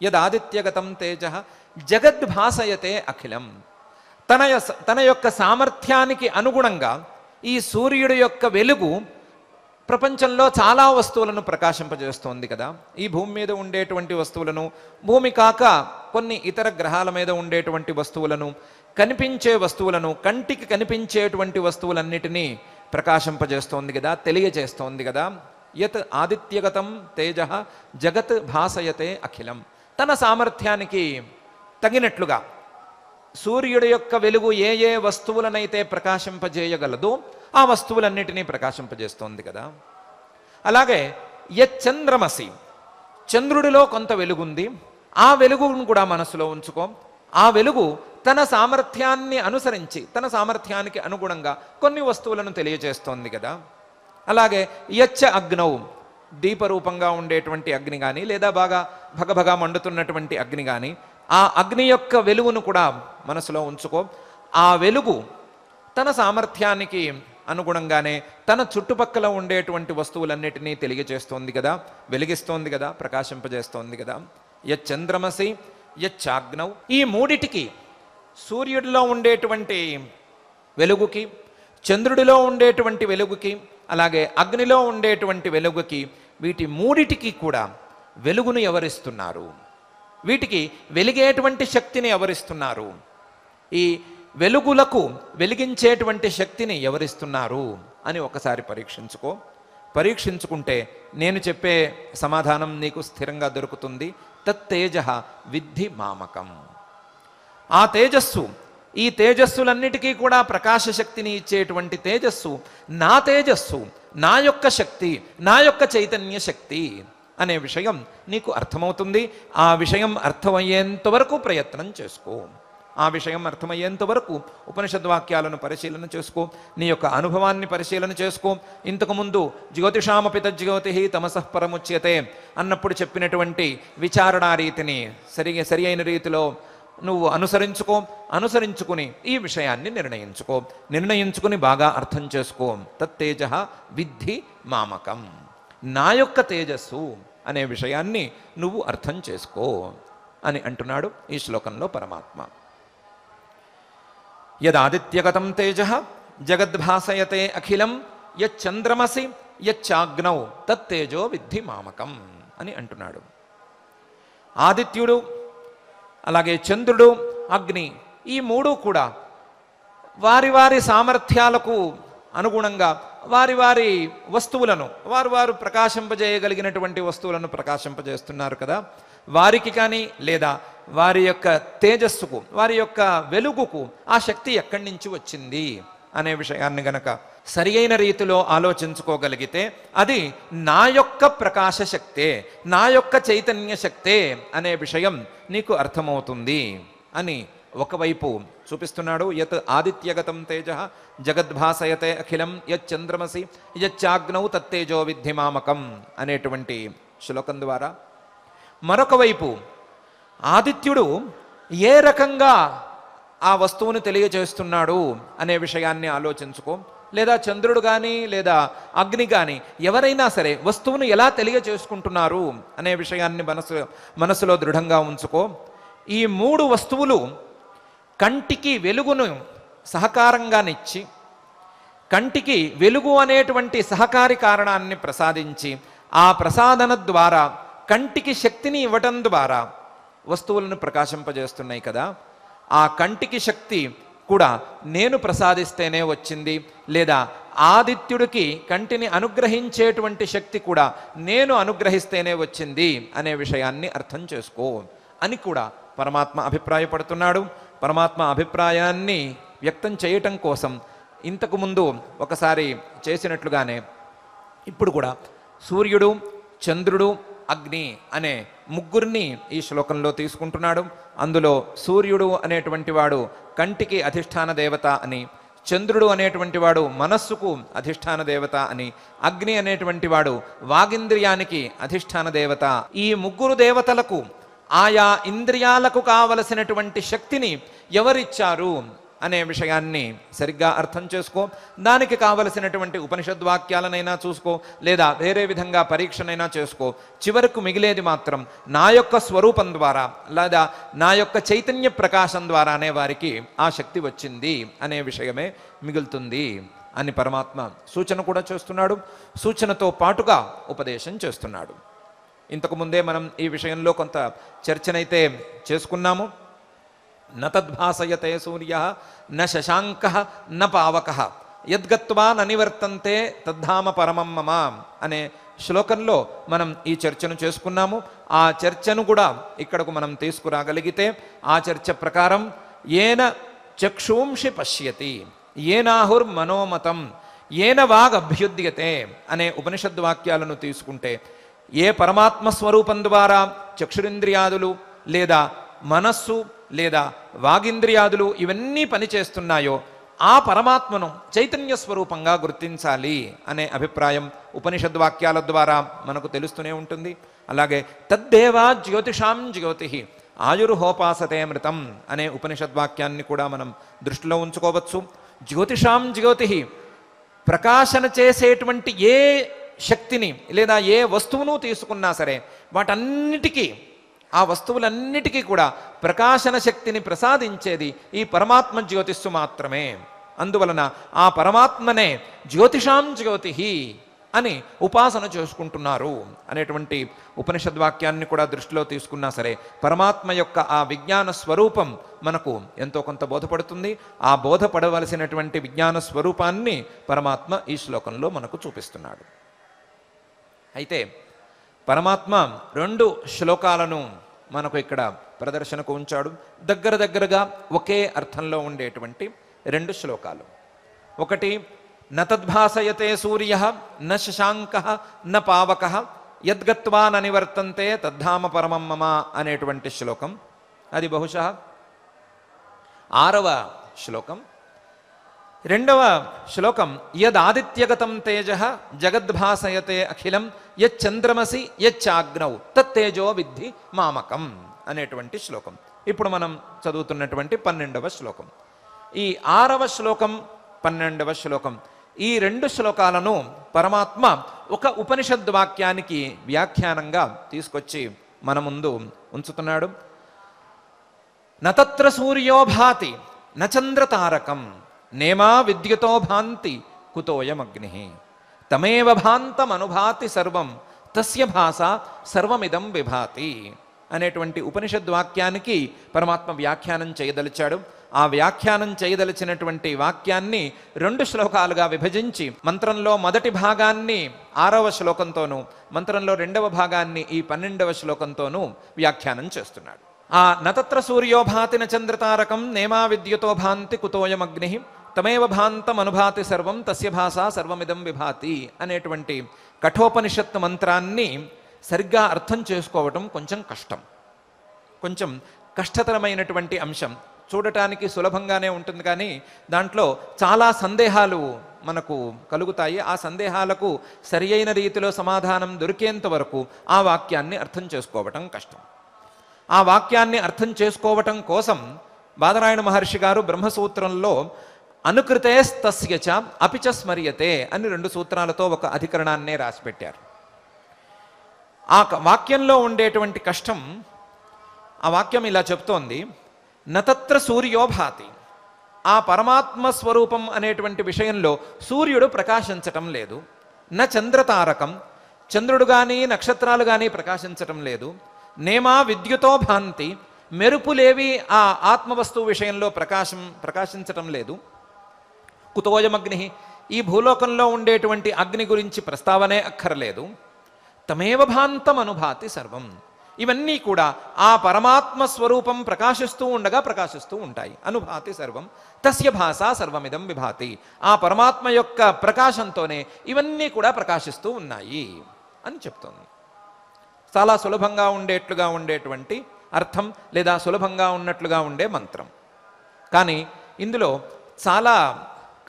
యదాదిత్యగతం తేజ జగద్భాసయతే అఖిలం తన తన యొక్క సామర్థ్యానికి అనుగుణంగా ఈ సూర్యుడి యొక్క వెలుగు ప్రపంచంలో చాలా వస్తువులను ప్రకాశింపజేస్తోంది కదా ఈ భూమి మీద ఉండేటువంటి వస్తువులను భూమి కాక కొన్ని ఇతర గ్రహాల మీద ఉండేటువంటి వస్తువులను కనిపించే వస్తువులను కంటికి కనిపించేటువంటి వస్తువులన్నిటినీ ప్రకాశింపజేస్తోంది కదా తెలియజేస్తోంది కదా యత్ ఆదిత్యగతం తేజ జగత్ భాసయతే అఖిలం తన సామర్థ్యానికి తగినట్లుగా సూర్యుడి యొక్క వెలుగు ఏ ఏ వస్తువులనైతే ప్రకాశింపజేయగలదో ఆ వస్తువులన్నిటినీ ప్రకాశింపజేస్తోంది కదా అలాగే చంద్రమసి చంద్రుడిలో కొంత వెలుగుంది ఆ వెలుగును కూడా మనసులో ఉంచుకో ఆ వెలుగు తన సామర్థ్యాన్ని అనుసరించి తన సామర్థ్యానికి అనుగుణంగా కొన్ని వస్తువులను తెలియజేస్తోంది కదా అలాగే యచ్చ అగ్నౌ దీపరూపంగా ఉండేటువంటి అగ్ని కానీ లేదా బాగా భగభగా మండుతున్నటువంటి అగ్ని కానీ ఆ అగ్ని యొక్క వెలుగును కూడా మనసులో ఉంచుకో ఆ వెలుగు తన సామర్థ్యానికి అనుగుణంగానే తన చుట్టుపక్కల ఉండేటువంటి వస్తువులన్నిటినీ తెలియజేస్తోంది కదా వెలిగిస్తోంది కదా ప్రకాశింపజేస్తోంది కదా యచంద్రమసి యచ్చాగ్నవ్ ఈ మూడిటికి సూర్యుడిలో ఉండేటువంటి వెలుగుకి చంద్రుడిలో ఉండేటువంటి వెలుగుకి అలాగే అగ్నిలో ఉండేటువంటి వెలుగుకి వీటి మూడిటికి కూడా వెలుగును ఎవరిస్తున్నారు వీటికి వెలిగేటువంటి శక్తిని ఎవరిస్తున్నారు ఈ వెలుగులకు వెలిగించేటువంటి శక్తిని ఎవరిస్తున్నారు అని ఒకసారి పరీక్షించుకో పరీక్షించుకుంటే నేను చెప్పే సమాధానం నీకు స్థిరంగా దొరుకుతుంది తత్తేజ విద్ధి మామకం ఆ తేజస్సు ఈ తేజస్సులన్నిటికీ కూడా ప్రకాశ శక్తిని ఇచ్చేటువంటి తేజస్సు నా తేజస్సు నా యొక్క శక్తి నా యొక్క చైతన్య శక్తి అనే విషయం నీకు అర్థమవుతుంది ఆ విషయం అర్థమయ్యేంత వరకు ప్రయత్నం చేసుకో ఆ విషయం అర్థమయ్యేంత వరకు ఉపనిషద్వాక్యాలను పరిశీలన చేసుకో నీ యొక్క అనుభవాన్ని పరిశీలన చేసుకో ఇంతకుముందు జ్యోతిషామపిత జ్యోతి తమసః పరముచ్యతే అన్నప్పుడు చెప్పినటువంటి విచారణా రీతిని సరి సరి అయిన రీతిలో నువ్వు అనుసరించుకో అనుసరించుకుని ఈ విషయాన్ని నిర్ణయించుకో నిర్ణయించుకుని బాగా అర్థం చేసుకో తత్తేజ విద్ధి మామకం నా యొక్క తేజస్సు అనే విషయాన్ని నువ్వు అర్థం చేసుకో అని అంటున్నాడు ఈ శ్లోకంలో పరమాత్మ యదాదిత్యగతం తేజ జగద్భాసయతే అఖిలం యచ్చంద్రమసి యచ్చాగ్నౌ తత్తేజో విద్ధి మామకం అని అంటున్నాడు ఆదిత్యుడు అలాగే చంద్రుడు అగ్ని ఈ మూడు కూడా వారి వారి సామర్థ్యాలకు అనుగుణంగా వారి వారి వస్తువులను వారు వారు ప్రకాశింపజేయగలిగినటువంటి వస్తువులను ప్రకాశింపజేస్తున్నారు కదా వారికి కానీ లేదా వారి యొక్క తేజస్సుకు వారి యొక్క వెలుగుకు ఆ శక్తి ఎక్కడి నుంచి వచ్చింది అనే విషయాన్ని గనక సరి అయిన రీతిలో ఆలోచించుకోగలిగితే అది నా యొక్క ప్రకాశ శక్తే నా యొక్క చైతన్య శక్తే అనే విషయం నీకు అర్థమవుతుంది అని ఒకవైపు చూపిస్తున్నాడు యత్ ఆదిత్యగతం తేజ జగద్భాసయతే అఖిలం యచ్చంద్రమసి యచ్చాగ్నౌ తత్తేజో విద్ధిమామకం అనేటువంటి శ్లోకం ద్వారా మరొక వైపు ఆదిత్యుడు ఏ రకంగా ఆ వస్తువును తెలియజేస్తున్నాడు అనే విషయాన్ని ఆలోచించుకో లేదా చంద్రుడు కానీ లేదా అగ్ని కానీ ఎవరైనా సరే వస్తువును ఎలా తెలియజేసుకుంటున్నారు అనే విషయాన్ని మనసు మనసులో దృఢంగా ఉంచుకో ఈ మూడు వస్తువులు కంటికి వెలుగును సహకారంగానిచ్చి కంటికి వెలుగు అనేటువంటి సహకారి కారణాన్ని ప్రసాదించి ఆ ప్రసాదన ద్వారా కంటికి శక్తిని ఇవ్వటం ద్వారా వస్తువులను ప్రకాశింపజేస్తున్నాయి కదా ఆ కంటికి శక్తి కూడా నేను ప్రసాదిస్తేనే వచ్చింది లేదా ఆదిత్యుడికి కంటిని అనుగ్రహించేటువంటి శక్తి కూడా నేను అనుగ్రహిస్తేనే వచ్చింది అనే విషయాన్ని అర్థం చేసుకో అని కూడా పరమాత్మ అభిప్రాయపడుతున్నాడు పరమాత్మ అభిప్రాయాన్ని వ్యక్తం చేయటం కోసం ఇంతకుముందు ఒకసారి చేసినట్లుగానే ఇప్పుడు కూడా సూర్యుడు చంద్రుడు అగ్ని అనే ముగ్గురిని ఈ శ్లోకంలో తీసుకుంటున్నాడు అందులో సూర్యుడు అనేటువంటి వాడు కంటికి అధిష్టాన దేవత అని చంద్రుడు అనేటువంటి వాడు మనస్సుకు అధిష్టాన దేవత అని అగ్ని అనేటువంటి వాడు వాగింద్రియానికి అధిష్టాన దేవత ఈ ముగ్గురు దేవతలకు ఆయా ఇంద్రియాలకు కావలసినటువంటి శక్తిని ఎవరిచ్చారు అనే విషయాన్ని సరిగ్గా అర్థం చేసుకో దానికి కావలసినటువంటి ఉపనిషద్వాక్యాలనైనా చూసుకో లేదా వేరే విధంగా పరీక్షనైనా చేసుకో చివరకు మిగిలేది మాత్రం నా యొక్క స్వరూపం ద్వారా లేదా నా యొక్క చైతన్య ప్రకాశం ద్వారానే వారికి ఆ శక్తి వచ్చింది అనే విషయమే మిగులుతుంది అని పరమాత్మ సూచన కూడా చేస్తున్నాడు సూచనతో పాటుగా ఉపదేశం చేస్తున్నాడు ఇంతకుముందే మనం ఈ విషయంలో కొంత చర్చనైతే చేసుకున్నాము నతద్భాసయతే సూర్య న శశాంక న పావక యద్గత్వా ననివర్తంతే తద్ధామ పరమం మమ అనే శ్లోకంలో మనం ఈ చర్చను చేసుకున్నాము ఆ చర్చను కూడా ఇక్కడకు మనం తీసుకురాగలిగితే ఆ చర్చ ప్రకారం ఏన చక్షుంషి పశ్యతి ఏనాహుర్ మనోమతం ఏన వాగ్ అభ్యుద్యతే అనే ఉపనిషద్వాక్యాలను తీసుకుంటే ఏ పరమాత్మ స్వరూపం ద్వారా చక్షురింద్రియాదులు లేదా మనస్సు లేదా వాగింద్రియాదులు ఇవన్నీ పనిచేస్తున్నాయో ఆ పరమాత్మను చైతన్య స్వరూపంగా గుర్తించాలి అనే అభిప్రాయం ఉపనిషద్వాక్యాల ద్వారా మనకు తెలుస్తూనే ఉంటుంది అలాగే తద్దేవా జ్యోతిషాం జ్యోతి ఆయుర్హోపాసతే మృతం అనే ఉపనిషద్వాక్యాన్ని కూడా మనం దృష్టిలో ఉంచుకోవచ్చు జ్యోతిషాం జ్యోతి ప్రకాశన చేసేటువంటి ఏ శక్తిని లేదా ఏ వస్తువును తీసుకున్నా సరే వాటన్నిటికీ ఆ వస్తువులన్నిటికీ కూడా ప్రకాశన శక్తిని ప్రసాదించేది ఈ పరమాత్మ జ్యోతిస్సు మాత్రమే అందువలన ఆ పరమాత్మనే జ్యోతిషాం జ్యోతి అని ఉపాసన చేసుకుంటున్నారు అనేటువంటి ఉపనిషద్వాక్యాన్ని కూడా దృష్టిలో తీసుకున్నా సరే పరమాత్మ యొక్క ఆ విజ్ఞాన స్వరూపం మనకు ఎంతో కొంత బోధపడుతుంది ఆ బోధపడవలసినటువంటి విజ్ఞాన స్వరూపాన్ని పరమాత్మ ఈ శ్లోకంలో మనకు చూపిస్తున్నాడు అయితే పరమాత్మ రెండు శ్లోకాలను మనకు ఇక్కడ ప్రదర్శనకు ఉంచాడు దగ్గర దగ్గరగా ఒకే అర్థంలో ఉండేటువంటి రెండు శ్లోకాలు ఒకటి నతద్భాసయతే సూర్య న శశాంక న పావక యద్గత్వాన్ అనివర్తంతే తద్ధామ పరమం మమ అనేటువంటి శ్లోకం అది బహుశ ఆరవ శ్లోకం రెండవ శ్లోకం యదాదిత్యగతం తేజ జగద్భాసయతే అఖిలం యచ్చంద్రమసి యచ్చాగ్నౌ తత్తేజో విద్ధి మామకం అనేటువంటి శ్లోకం ఇప్పుడు మనం చదువుతున్నటువంటి పన్నెండవ శ్లోకం ఈ ఆరవ శ్లోకం పన్నెండవ శ్లోకం ఈ రెండు శ్లోకాలను పరమాత్మ ఒక ఉపనిషద్ వాక్యానికి వ్యాఖ్యానంగా తీసుకొచ్చి మన ముందు ఉంచుతున్నాడు నతత్ర సూర్యోభాతి నచంద్రతారకం నేమా విద్యుతో భాంతి కుతోయమగ్ని తమేవ భాంతమనుభాతి సర్వం తస్య భాష సర్వమిదం విభాతి అనేటువంటి ఉపనిషద్వాక్యానికి పరమాత్మ వ్యాఖ్యానం చేయదలిచాడు ఆ వ్యాఖ్యానం చేయదలిచినటువంటి వాక్యాన్ని రెండు శ్లోకాలుగా విభజించి మంత్రంలో మొదటి భాగాన్ని ఆరవ శ్లోకంతోనూ మంత్రంలో రెండవ భాగాన్ని ఈ పన్నెండవ శ్లోకంతోనూ వ్యాఖ్యానం చేస్తున్నాడు ఆ నతత్ర సూర్యోభాతిన చంద్రతారకం నేమా విద్యుతో భాంతి కుతోయమగ్ని తమేవ భాంతం అనుభాతి సర్వం తస్య భాష సర్వమిదం విభాతి అనేటువంటి కఠోపనిషత్ మంత్రాన్ని సరిగ్గా అర్థం చేసుకోవటం కొంచెం కష్టం కొంచెం కష్టతరమైనటువంటి అంశం చూడటానికి సులభంగానే ఉంటుంది కానీ దాంట్లో చాలా సందేహాలు మనకు కలుగుతాయి ఆ సందేహాలకు సరి అయిన రీతిలో సమాధానం దొరికేంత వరకు ఆ వాక్యాన్ని అర్థం చేసుకోవటం కష్టం ఆ వాక్యాన్ని అర్థం చేసుకోవటం కోసం బాదరాయణ మహర్షి గారు బ్రహ్మసూత్రంలో అనుకృతే అనుకృతయస్తస్యచ అపిచ స్మరియతే అని రెండు సూత్రాలతో ఒక అధికరణాన్నే రాసిపెట్టారు ఆ వాక్యంలో ఉండేటువంటి కష్టం ఆ వాక్యం ఇలా చెప్తోంది నతత్ర సూర్యోభాతి ఆ పరమాత్మ స్వరూపం అనేటువంటి విషయంలో సూర్యుడు ప్రకాశించటం లేదు న చంద్రతారకం చంద్రుడు కానీ నక్షత్రాలు కానీ ప్రకాశించటం లేదు నేమా విద్యుతో భాంతి మెరుపులేవి ఆ ఆత్మవస్తువు విషయంలో ప్రకాశం ప్రకాశించటం లేదు కుతోయమగ్ని ఈ భూలోకంలో ఉండేటువంటి అగ్ని గురించి ప్రస్తావనే అక్కర్లేదు తమేవ భాంతం అనుభాతి సర్వం ఇవన్నీ కూడా ఆ పరమాత్మ స్వరూపం ప్రకాశిస్తూ ఉండగా ప్రకాశిస్తూ ఉంటాయి అనుభాతి సర్వం తస్య భాష సర్వమిదం విభాతి ఆ పరమాత్మ యొక్క ప్రకాశంతోనే ఇవన్నీ కూడా ప్రకాశిస్తూ ఉన్నాయి అని చెప్తోంది చాలా సులభంగా ఉండేట్లుగా ఉండేటువంటి అర్థం లేదా సులభంగా ఉన్నట్లుగా ఉండే మంత్రం కానీ ఇందులో చాలా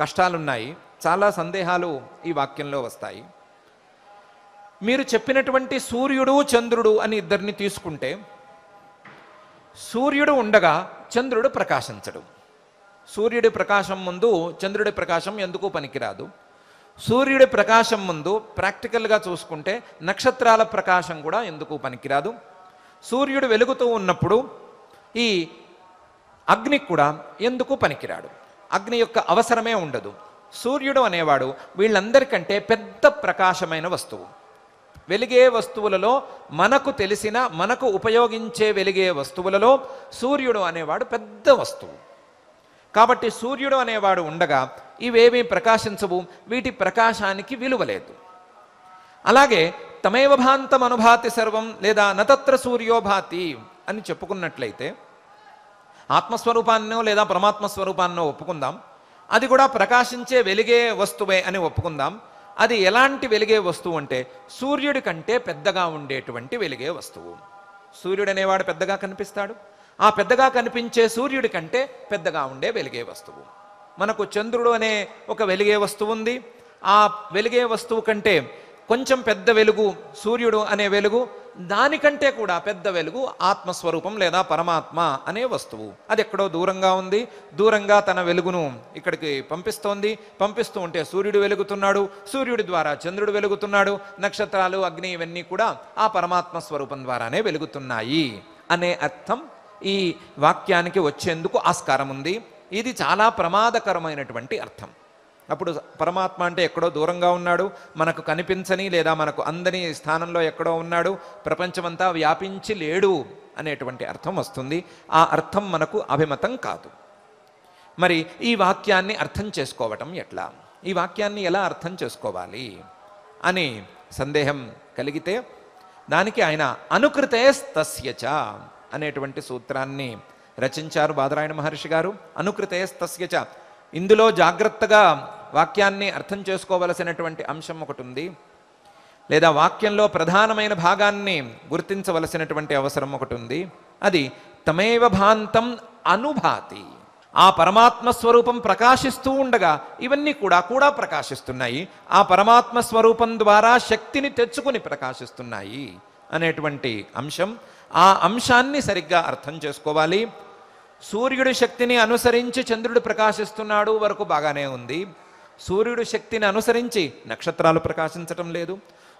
కష్టాలున్నాయి చాలా సందేహాలు ఈ వాక్యంలో వస్తాయి మీరు చెప్పినటువంటి సూర్యుడు చంద్రుడు అని ఇద్దరిని తీసుకుంటే సూర్యుడు ఉండగా చంద్రుడు ప్రకాశించడు సూర్యుడి ప్రకాశం ముందు చంద్రుడి ప్రకాశం ఎందుకు పనికిరాదు సూర్యుడి ప్రకాశం ముందు ప్రాక్టికల్గా చూసుకుంటే నక్షత్రాల ప్రకాశం కూడా ఎందుకు పనికిరాదు సూర్యుడు వెలుగుతూ ఉన్నప్పుడు ఈ అగ్ని కూడా ఎందుకు పనికిరాడు అగ్ని యొక్క అవసరమే ఉండదు సూర్యుడు అనేవాడు వీళ్ళందరికంటే పెద్ద ప్రకాశమైన వస్తువు వెలిగే వస్తువులలో మనకు తెలిసిన మనకు ఉపయోగించే వెలిగే వస్తువులలో సూర్యుడు అనేవాడు పెద్ద వస్తువు కాబట్టి సూర్యుడు అనేవాడు ఉండగా ఇవేమీ ప్రకాశించవు వీటి ప్రకాశానికి విలువ లేదు అలాగే తమేవ భాంతం అనుభాతి సర్వం లేదా నతత్ర సూర్యోభాతి అని చెప్పుకున్నట్లయితే ఆత్మస్వరూపాన్నో లేదా పరమాత్మ స్వరూపాన్నో ఒప్పుకుందాం అది కూడా ప్రకాశించే వెలిగే వస్తువే అని ఒప్పుకుందాం అది ఎలాంటి వెలిగే వస్తువు అంటే సూర్యుడి కంటే పెద్దగా ఉండేటువంటి వెలిగే వస్తువు సూర్యుడు అనేవాడు పెద్దగా కనిపిస్తాడు ఆ పెద్దగా కనిపించే సూర్యుడి కంటే పెద్దగా ఉండే వెలిగే వస్తువు మనకు చంద్రుడు అనే ఒక వెలిగే వస్తువు ఉంది ఆ వెలిగే వస్తువు కంటే కొంచెం పెద్ద వెలుగు సూర్యుడు అనే వెలుగు దానికంటే కూడా పెద్ద వెలుగు ఆత్మస్వరూపం లేదా పరమాత్మ అనే వస్తువు అది ఎక్కడో దూరంగా ఉంది దూరంగా తన వెలుగును ఇక్కడికి పంపిస్తోంది పంపిస్తూ ఉంటే సూర్యుడు వెలుగుతున్నాడు సూర్యుడి ద్వారా చంద్రుడు వెలుగుతున్నాడు నక్షత్రాలు అగ్ని ఇవన్నీ కూడా ఆ పరమాత్మ స్వరూపం ద్వారానే వెలుగుతున్నాయి అనే అర్థం ఈ వాక్యానికి వచ్చేందుకు ఆస్కారం ఉంది ఇది చాలా ప్రమాదకరమైనటువంటి అర్థం అప్పుడు పరమాత్మ అంటే ఎక్కడో దూరంగా ఉన్నాడు మనకు కనిపించని లేదా మనకు అందని స్థానంలో ఎక్కడో ఉన్నాడు ప్రపంచమంతా వ్యాపించి లేడు అనేటువంటి అర్థం వస్తుంది ఆ అర్థం మనకు అభిమతం కాదు మరి ఈ వాక్యాన్ని అర్థం చేసుకోవటం ఎట్లా ఈ వాక్యాన్ని ఎలా అర్థం చేసుకోవాలి అని సందేహం కలిగితే దానికి ఆయన అనుకృతే స్తస్యచ అనేటువంటి సూత్రాన్ని రచించారు బాదరాయణ మహర్షి గారు అనుకృతే స్తస్యచ ఇందులో జాగ్రత్తగా వాక్యాన్ని అర్థం చేసుకోవలసినటువంటి అంశం ఒకటి ఉంది లేదా వాక్యంలో ప్రధానమైన భాగాన్ని గుర్తించవలసినటువంటి అవసరం ఒకటి ఉంది అది తమేవ భాంతం అనుభాతి ఆ పరమాత్మ స్వరూపం ప్రకాశిస్తూ ఉండగా ఇవన్నీ కూడా కూడా ప్రకాశిస్తున్నాయి ఆ పరమాత్మ స్వరూపం ద్వారా శక్తిని తెచ్చుకుని ప్రకాశిస్తున్నాయి అనేటువంటి అంశం ఆ అంశాన్ని సరిగ్గా అర్థం చేసుకోవాలి సూర్యుడి శక్తిని అనుసరించి చంద్రుడు ప్రకాశిస్తున్నాడు వరకు బాగానే ఉంది సూర్యుడి శక్తిని అనుసరించి నక్షత్రాలు ప్రకాశించటం లేదు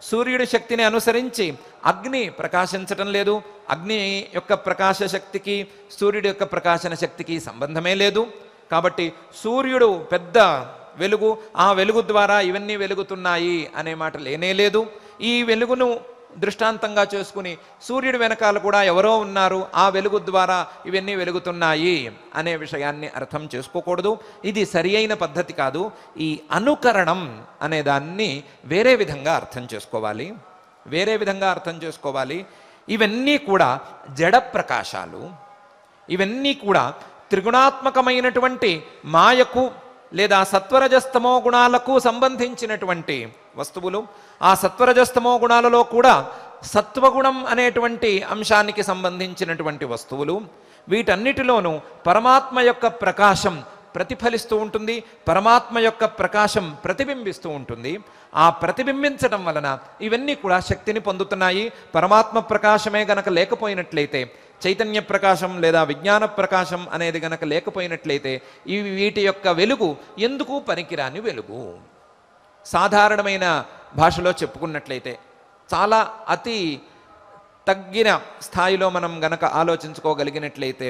సూర్యుడి శక్తిని అనుసరించి అగ్ని ప్రకాశించటం లేదు అగ్ని యొక్క ప్రకాశ శక్తికి సూర్యుడి యొక్క ప్రకాశన శక్తికి సంబంధమే లేదు కాబట్టి సూర్యుడు పెద్ద వెలుగు ఆ వెలుగు ద్వారా ఇవన్నీ వెలుగుతున్నాయి అనే మాట లేనే లేదు ఈ వెలుగును దృష్టాంతంగా చేసుకుని సూర్యుడి వెనకాల కూడా ఎవరో ఉన్నారు ఆ వెలుగు ద్వారా ఇవన్నీ వెలుగుతున్నాయి అనే విషయాన్ని అర్థం చేసుకోకూడదు ఇది సరి అయిన పద్ధతి కాదు ఈ అనుకరణం అనే దాన్ని వేరే విధంగా అర్థం చేసుకోవాలి వేరే విధంగా అర్థం చేసుకోవాలి ఇవన్నీ కూడా జడ ప్రకాశాలు ఇవన్నీ కూడా త్రిగుణాత్మకమైనటువంటి మాయకు లేదా సత్వరజస్తమో గుణాలకు సంబంధించినటువంటి వస్తువులు ఆ సత్వరజస్తమో గుణాలలో కూడా సత్వగుణం అనేటువంటి అంశానికి సంబంధించినటువంటి వస్తువులు వీటన్నిటిలోనూ పరమాత్మ యొక్క ప్రకాశం ప్రతిఫలిస్తూ ఉంటుంది పరమాత్మ యొక్క ప్రకాశం ప్రతిబింబిస్తూ ఉంటుంది ఆ ప్రతిబింబించడం వలన ఇవన్నీ కూడా శక్తిని పొందుతున్నాయి పరమాత్మ ప్రకాశమే గనక లేకపోయినట్లయితే చైతన్య ప్రకాశం లేదా విజ్ఞాన ప్రకాశం అనేది గనక లేకపోయినట్లయితే ఈ వీటి యొక్క వెలుగు ఎందుకు పనికిరాని వెలుగు సాధారణమైన భాషలో చెప్పుకున్నట్లయితే చాలా అతి తగ్గిన స్థాయిలో మనం గనక ఆలోచించుకోగలిగినట్లయితే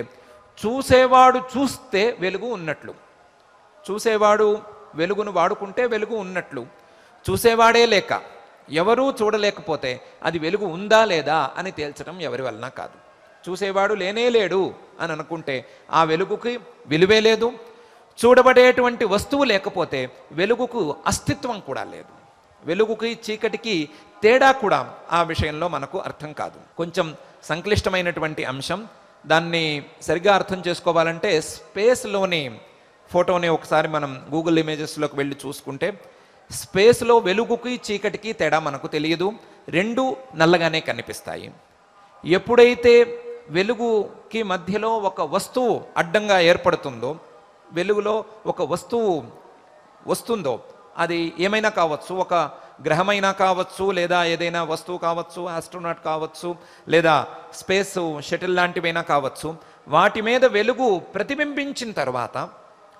చూసేవాడు చూస్తే వెలుగు ఉన్నట్లు చూసేవాడు వెలుగును వాడుకుంటే వెలుగు ఉన్నట్లు చూసేవాడే లేక ఎవరూ చూడలేకపోతే అది వెలుగు ఉందా లేదా అని తేల్చడం ఎవరి వలన కాదు చూసేవాడు లేనే లేడు అని అనుకుంటే ఆ వెలుగుకి విలువే లేదు చూడబడేటువంటి వస్తువు లేకపోతే వెలుగుకు అస్తిత్వం కూడా లేదు వెలుగుకి చీకటికి తేడా కూడా ఆ విషయంలో మనకు అర్థం కాదు కొంచెం సంక్లిష్టమైనటువంటి అంశం దాన్ని సరిగ్గా అర్థం చేసుకోవాలంటే స్పేస్లోని ఫోటోని ఒకసారి మనం గూగుల్ ఇమేజెస్లోకి వెళ్ళి చూసుకుంటే స్పేస్లో వెలుగుకి చీకటికి తేడా మనకు తెలియదు రెండు నల్లగానే కనిపిస్తాయి ఎప్పుడైతే వెలుగుకి మధ్యలో ఒక వస్తువు అడ్డంగా ఏర్పడుతుందో వెలుగులో ఒక వస్తువు వస్తుందో అది ఏమైనా కావచ్చు ఒక గ్రహమైనా కావచ్చు లేదా ఏదైనా వస్తువు కావచ్చు ఆస్ట్రోనాట్ కావచ్చు లేదా స్పేస్ షటిల్ లాంటివైనా కావచ్చు వాటి మీద వెలుగు ప్రతిబింబించిన తర్వాత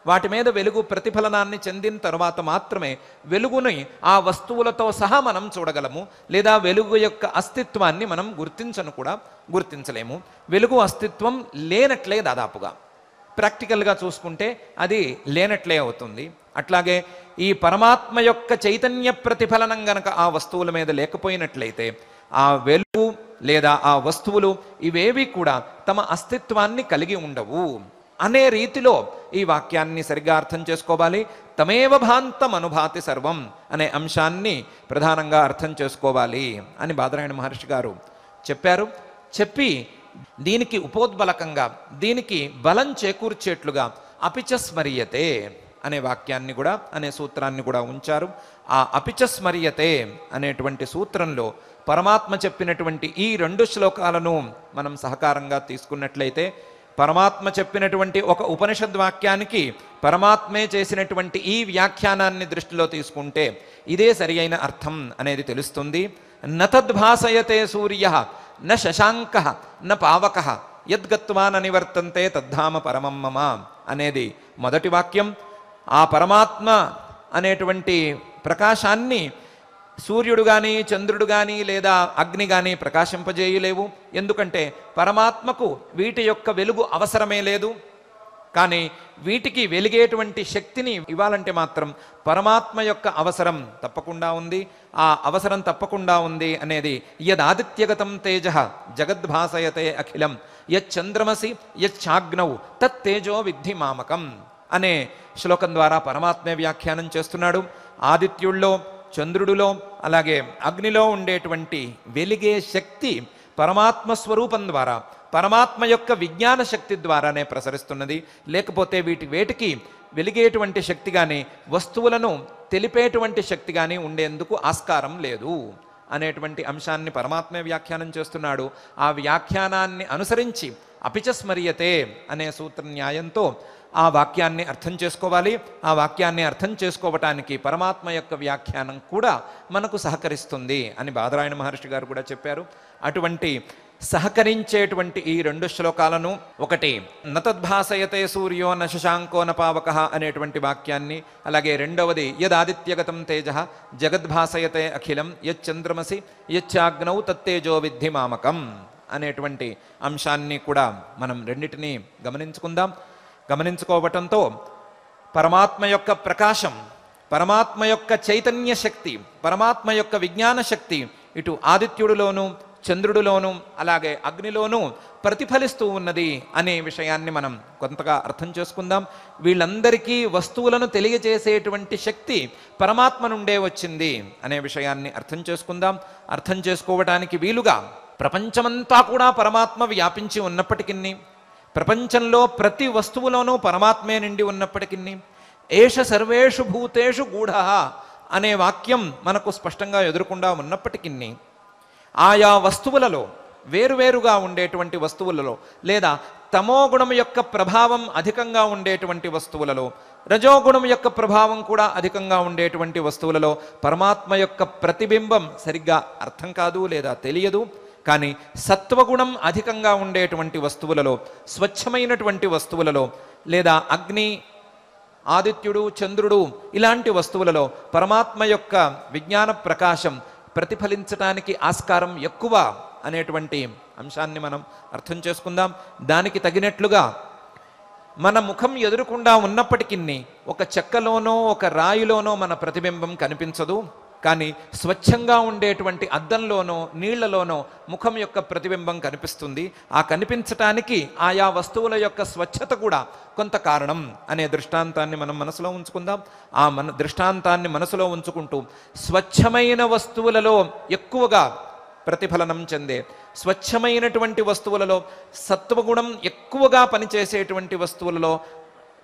వాటి మీద వెలుగు ప్రతిఫలనాన్ని చెందిన తర్వాత మాత్రమే వెలుగుని ఆ వస్తువులతో సహా మనం చూడగలము లేదా వెలుగు యొక్క అస్తిత్వాన్ని మనం గుర్తించను కూడా గుర్తించలేము వెలుగు అస్తిత్వం లేనట్లే దాదాపుగా ప్రాక్టికల్గా చూసుకుంటే అది లేనట్లే అవుతుంది అట్లాగే ఈ పరమాత్మ యొక్క చైతన్య ప్రతిఫలనం గనక ఆ వస్తువుల మీద లేకపోయినట్లయితే ఆ వెలుగు లేదా ఆ వస్తువులు ఇవేవి కూడా తమ అస్తిత్వాన్ని కలిగి ఉండవు అనే రీతిలో ఈ వాక్యాన్ని సరిగ్గా అర్థం చేసుకోవాలి తమేవ భాంతం అనుభాతి సర్వం అనే అంశాన్ని ప్రధానంగా అర్థం చేసుకోవాలి అని బాదరాయణ మహర్షి గారు చెప్పారు చెప్పి దీనికి ఉపోద్బలకంగా దీనికి బలం చేకూర్చేట్లుగా అపిచస్మరియతే అనే వాక్యాన్ని కూడా అనే సూత్రాన్ని కూడా ఉంచారు ఆ అపిచస్మరియతే అనేటువంటి సూత్రంలో పరమాత్మ చెప్పినటువంటి ఈ రెండు శ్లోకాలను మనం సహకారంగా తీసుకున్నట్లయితే పరమాత్మ చెప్పినటువంటి ఒక ఉపనిషద్వాక్యానికి పరమాత్మే చేసినటువంటి ఈ వ్యాఖ్యానాన్ని దృష్టిలో తీసుకుంటే ఇదే సరి అర్థం అనేది తెలుస్తుంది నతద్భాసయతే సూర్య న శశాంక న పావక యద్గత్వాన్ అనివర్తంతే తద్ధామ పరమం మమ అనేది మొదటి వాక్యం ఆ పరమాత్మ అనేటువంటి ప్రకాశాన్ని సూర్యుడు కానీ చంద్రుడు కానీ లేదా అగ్ని కానీ ప్రకాశింపజేయలేవు ఎందుకంటే పరమాత్మకు వీటి యొక్క వెలుగు అవసరమే లేదు కానీ వీటికి వెలిగేటువంటి శక్తిని ఇవ్వాలంటే మాత్రం పరమాత్మ యొక్క అవసరం తప్పకుండా ఉంది ఆ అవసరం తప్పకుండా ఉంది అనేది యదాదిత్యగతం తేజ జగద్భాసయతే అఖిలం యచ్చంద్రమసి యచ్చాగ్నవు తత్తేజో విద్ధి మామకం అనే శ్లోకం ద్వారా పరమాత్మే వ్యాఖ్యానం చేస్తున్నాడు ఆదిత్యుల్లో చంద్రుడిలో అలాగే అగ్నిలో ఉండేటువంటి వెలిగే శక్తి పరమాత్మ స్వరూపం ద్వారా పరమాత్మ యొక్క విజ్ఞాన శక్తి ద్వారానే ప్రసరిస్తున్నది లేకపోతే వీటి వేటికి వెలిగేటువంటి శక్తి కానీ వస్తువులను తెలిపేటువంటి శక్తి కానీ ఉండేందుకు ఆస్కారం లేదు అనేటువంటి అంశాన్ని పరమాత్మే వ్యాఖ్యానం చేస్తున్నాడు ఆ వ్యాఖ్యానాన్ని అనుసరించి అపిచస్మరియతే అనే సూత్ర న్యాయంతో ఆ వాక్యాన్ని అర్థం చేసుకోవాలి ఆ వాక్యాన్ని అర్థం చేసుకోవటానికి పరమాత్మ యొక్క వ్యాఖ్యానం కూడా మనకు సహకరిస్తుంది అని బాదరాయణ మహర్షి గారు కూడా చెప్పారు అటువంటి సహకరించేటువంటి ఈ రెండు శ్లోకాలను ఒకటి నతద్భాసయతే సూర్యో నశశాంకోన పావక అనేటువంటి వాక్యాన్ని అలాగే రెండవది యదాదిత్యగతం తేజ జగద్భాసయతే అఖిలం యచ్చంద్రమసి యచ్చాగ్నౌ తత్తేజో విద్ధి మామకం అనేటువంటి అంశాన్ని కూడా మనం రెండింటినీ గమనించుకుందాం గమనించుకోవటంతో పరమాత్మ యొక్క ప్రకాశం పరమాత్మ యొక్క చైతన్య శక్తి పరమాత్మ యొక్క విజ్ఞాన శక్తి ఇటు ఆదిత్యుడిలోను చంద్రుడిలోను అలాగే అగ్నిలోనూ ప్రతిఫలిస్తూ ఉన్నది అనే విషయాన్ని మనం కొంతగా అర్థం చేసుకుందాం వీళ్ళందరికీ వస్తువులను తెలియజేసేటువంటి శక్తి పరమాత్మ నుండే వచ్చింది అనే విషయాన్ని అర్థం చేసుకుందాం అర్థం చేసుకోవడానికి వీలుగా ప్రపంచమంతా కూడా పరమాత్మ వ్యాపించి ఉన్నప్పటికీ ప్రపంచంలో ప్రతి వస్తువులోనూ పరమాత్మే నిండి ఉన్నప్పటికీ ఏష సర్వేషు భూతేషు గూఢ అనే వాక్యం మనకు స్పష్టంగా ఎదురకుండా ఉన్నప్పటికీ ఆయా వస్తువులలో వేరువేరుగా ఉండేటువంటి వస్తువులలో లేదా తమోగుణం యొక్క ప్రభావం అధికంగా ఉండేటువంటి వస్తువులలో రజోగుణం యొక్క ప్రభావం కూడా అధికంగా ఉండేటువంటి వస్తువులలో పరమాత్మ యొక్క ప్రతిబింబం సరిగ్గా అర్థం కాదు లేదా తెలియదు కానీ సత్వగుణం అధికంగా ఉండేటువంటి వస్తువులలో స్వచ్ఛమైనటువంటి వస్తువులలో లేదా అగ్ని ఆదిత్యుడు చంద్రుడు ఇలాంటి వస్తువులలో పరమాత్మ యొక్క విజ్ఞాన ప్రకాశం ప్రతిఫలించటానికి ఆస్కారం ఎక్కువ అనేటువంటి అంశాన్ని మనం అర్థం చేసుకుందాం దానికి తగినట్లుగా మన ముఖం ఎదురుకుండా ఉన్నప్పటికీ ఒక చెక్కలోనో ఒక రాయిలోనో మన ప్రతిబింబం కనిపించదు కానీ స్వచ్ఛంగా ఉండేటువంటి అద్దంలోనో నీళ్లలోనో ముఖం యొక్క ప్రతిబింబం కనిపిస్తుంది ఆ కనిపించటానికి ఆయా వస్తువుల యొక్క స్వచ్ఛత కూడా కొంత కారణం అనే దృష్టాంతాన్ని మనం మనసులో ఉంచుకుందాం ఆ మన దృష్టాంతాన్ని మనసులో ఉంచుకుంటూ స్వచ్ఛమైన వస్తువులలో ఎక్కువగా ప్రతిఫలనం చెందే స్వచ్ఛమైనటువంటి వస్తువులలో సత్వగుణం ఎక్కువగా పనిచేసేటువంటి వస్తువులలో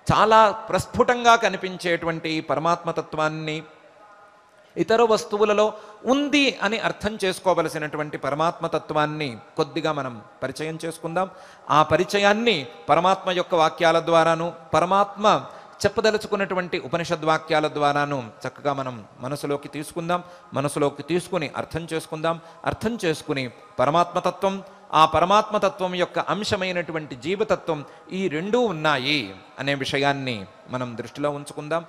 చాలా ప్రస్ఫుటంగా కనిపించేటువంటి పరమాత్మతత్వాన్ని ఇతర వస్తువులలో ఉంది అని అర్థం చేసుకోవలసినటువంటి పరమాత్మతత్వాన్ని కొద్దిగా మనం పరిచయం చేసుకుందాం ఆ పరిచయాన్ని పరమాత్మ యొక్క వాక్యాల ద్వారాను పరమాత్మ చెప్పదలుచుకున్నటువంటి ఉపనిషద్వాక్యాల ద్వారాను చక్కగా మనం మనసులోకి తీసుకుందాం మనసులోకి తీసుకుని అర్థం చేసుకుందాం అర్థం చేసుకుని పరమాత్మతత్వం ఆ పరమాత్మతత్వం యొక్క అంశమైనటువంటి జీవతత్వం ఈ రెండూ ఉన్నాయి అనే విషయాన్ని మనం దృష్టిలో ఉంచుకుందాం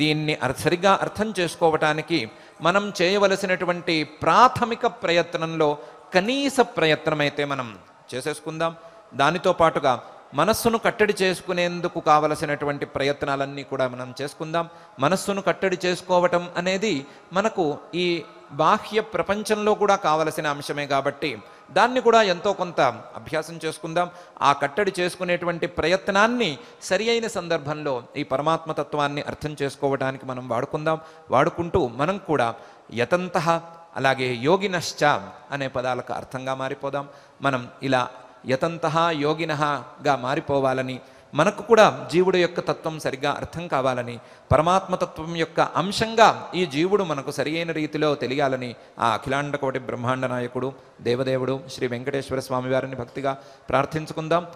దీన్ని సరిగ్గా అర్థం చేసుకోవటానికి మనం చేయవలసినటువంటి ప్రాథమిక ప్రయత్నంలో కనీస ప్రయత్నమైతే మనం చేసేసుకుందాం దానితో పాటుగా మనస్సును కట్టడి చేసుకునేందుకు కావలసినటువంటి ప్రయత్నాలన్నీ కూడా మనం చేసుకుందాం మనస్సును కట్టడి చేసుకోవటం అనేది మనకు ఈ బాహ్య ప్రపంచంలో కూడా కావలసిన అంశమే కాబట్టి దాన్ని కూడా ఎంతో కొంత అభ్యాసం చేసుకుందాం ఆ కట్టడి చేసుకునేటువంటి ప్రయత్నాన్ని సరి అయిన సందర్భంలో ఈ పరమాత్మతత్వాన్ని అర్థం చేసుకోవడానికి మనం వాడుకుందాం వాడుకుంటూ మనం కూడా యతంత అలాగే యోగినశ్చ అనే పదాలకు అర్థంగా మారిపోదాం మనం ఇలా యతంత యోగినగా మారిపోవాలని మనకు కూడా జీవుడు యొక్క తత్వం సరిగ్గా అర్థం కావాలని పరమాత్మతత్వం యొక్క అంశంగా ఈ జీవుడు మనకు సరియైన రీతిలో తెలియాలని ఆ అఖిలాండ కోటి బ్రహ్మాండ నాయకుడు దేవదేవుడు శ్రీ వెంకటేశ్వర స్వామి వారిని భక్తిగా ప్రార్థించుకుందాం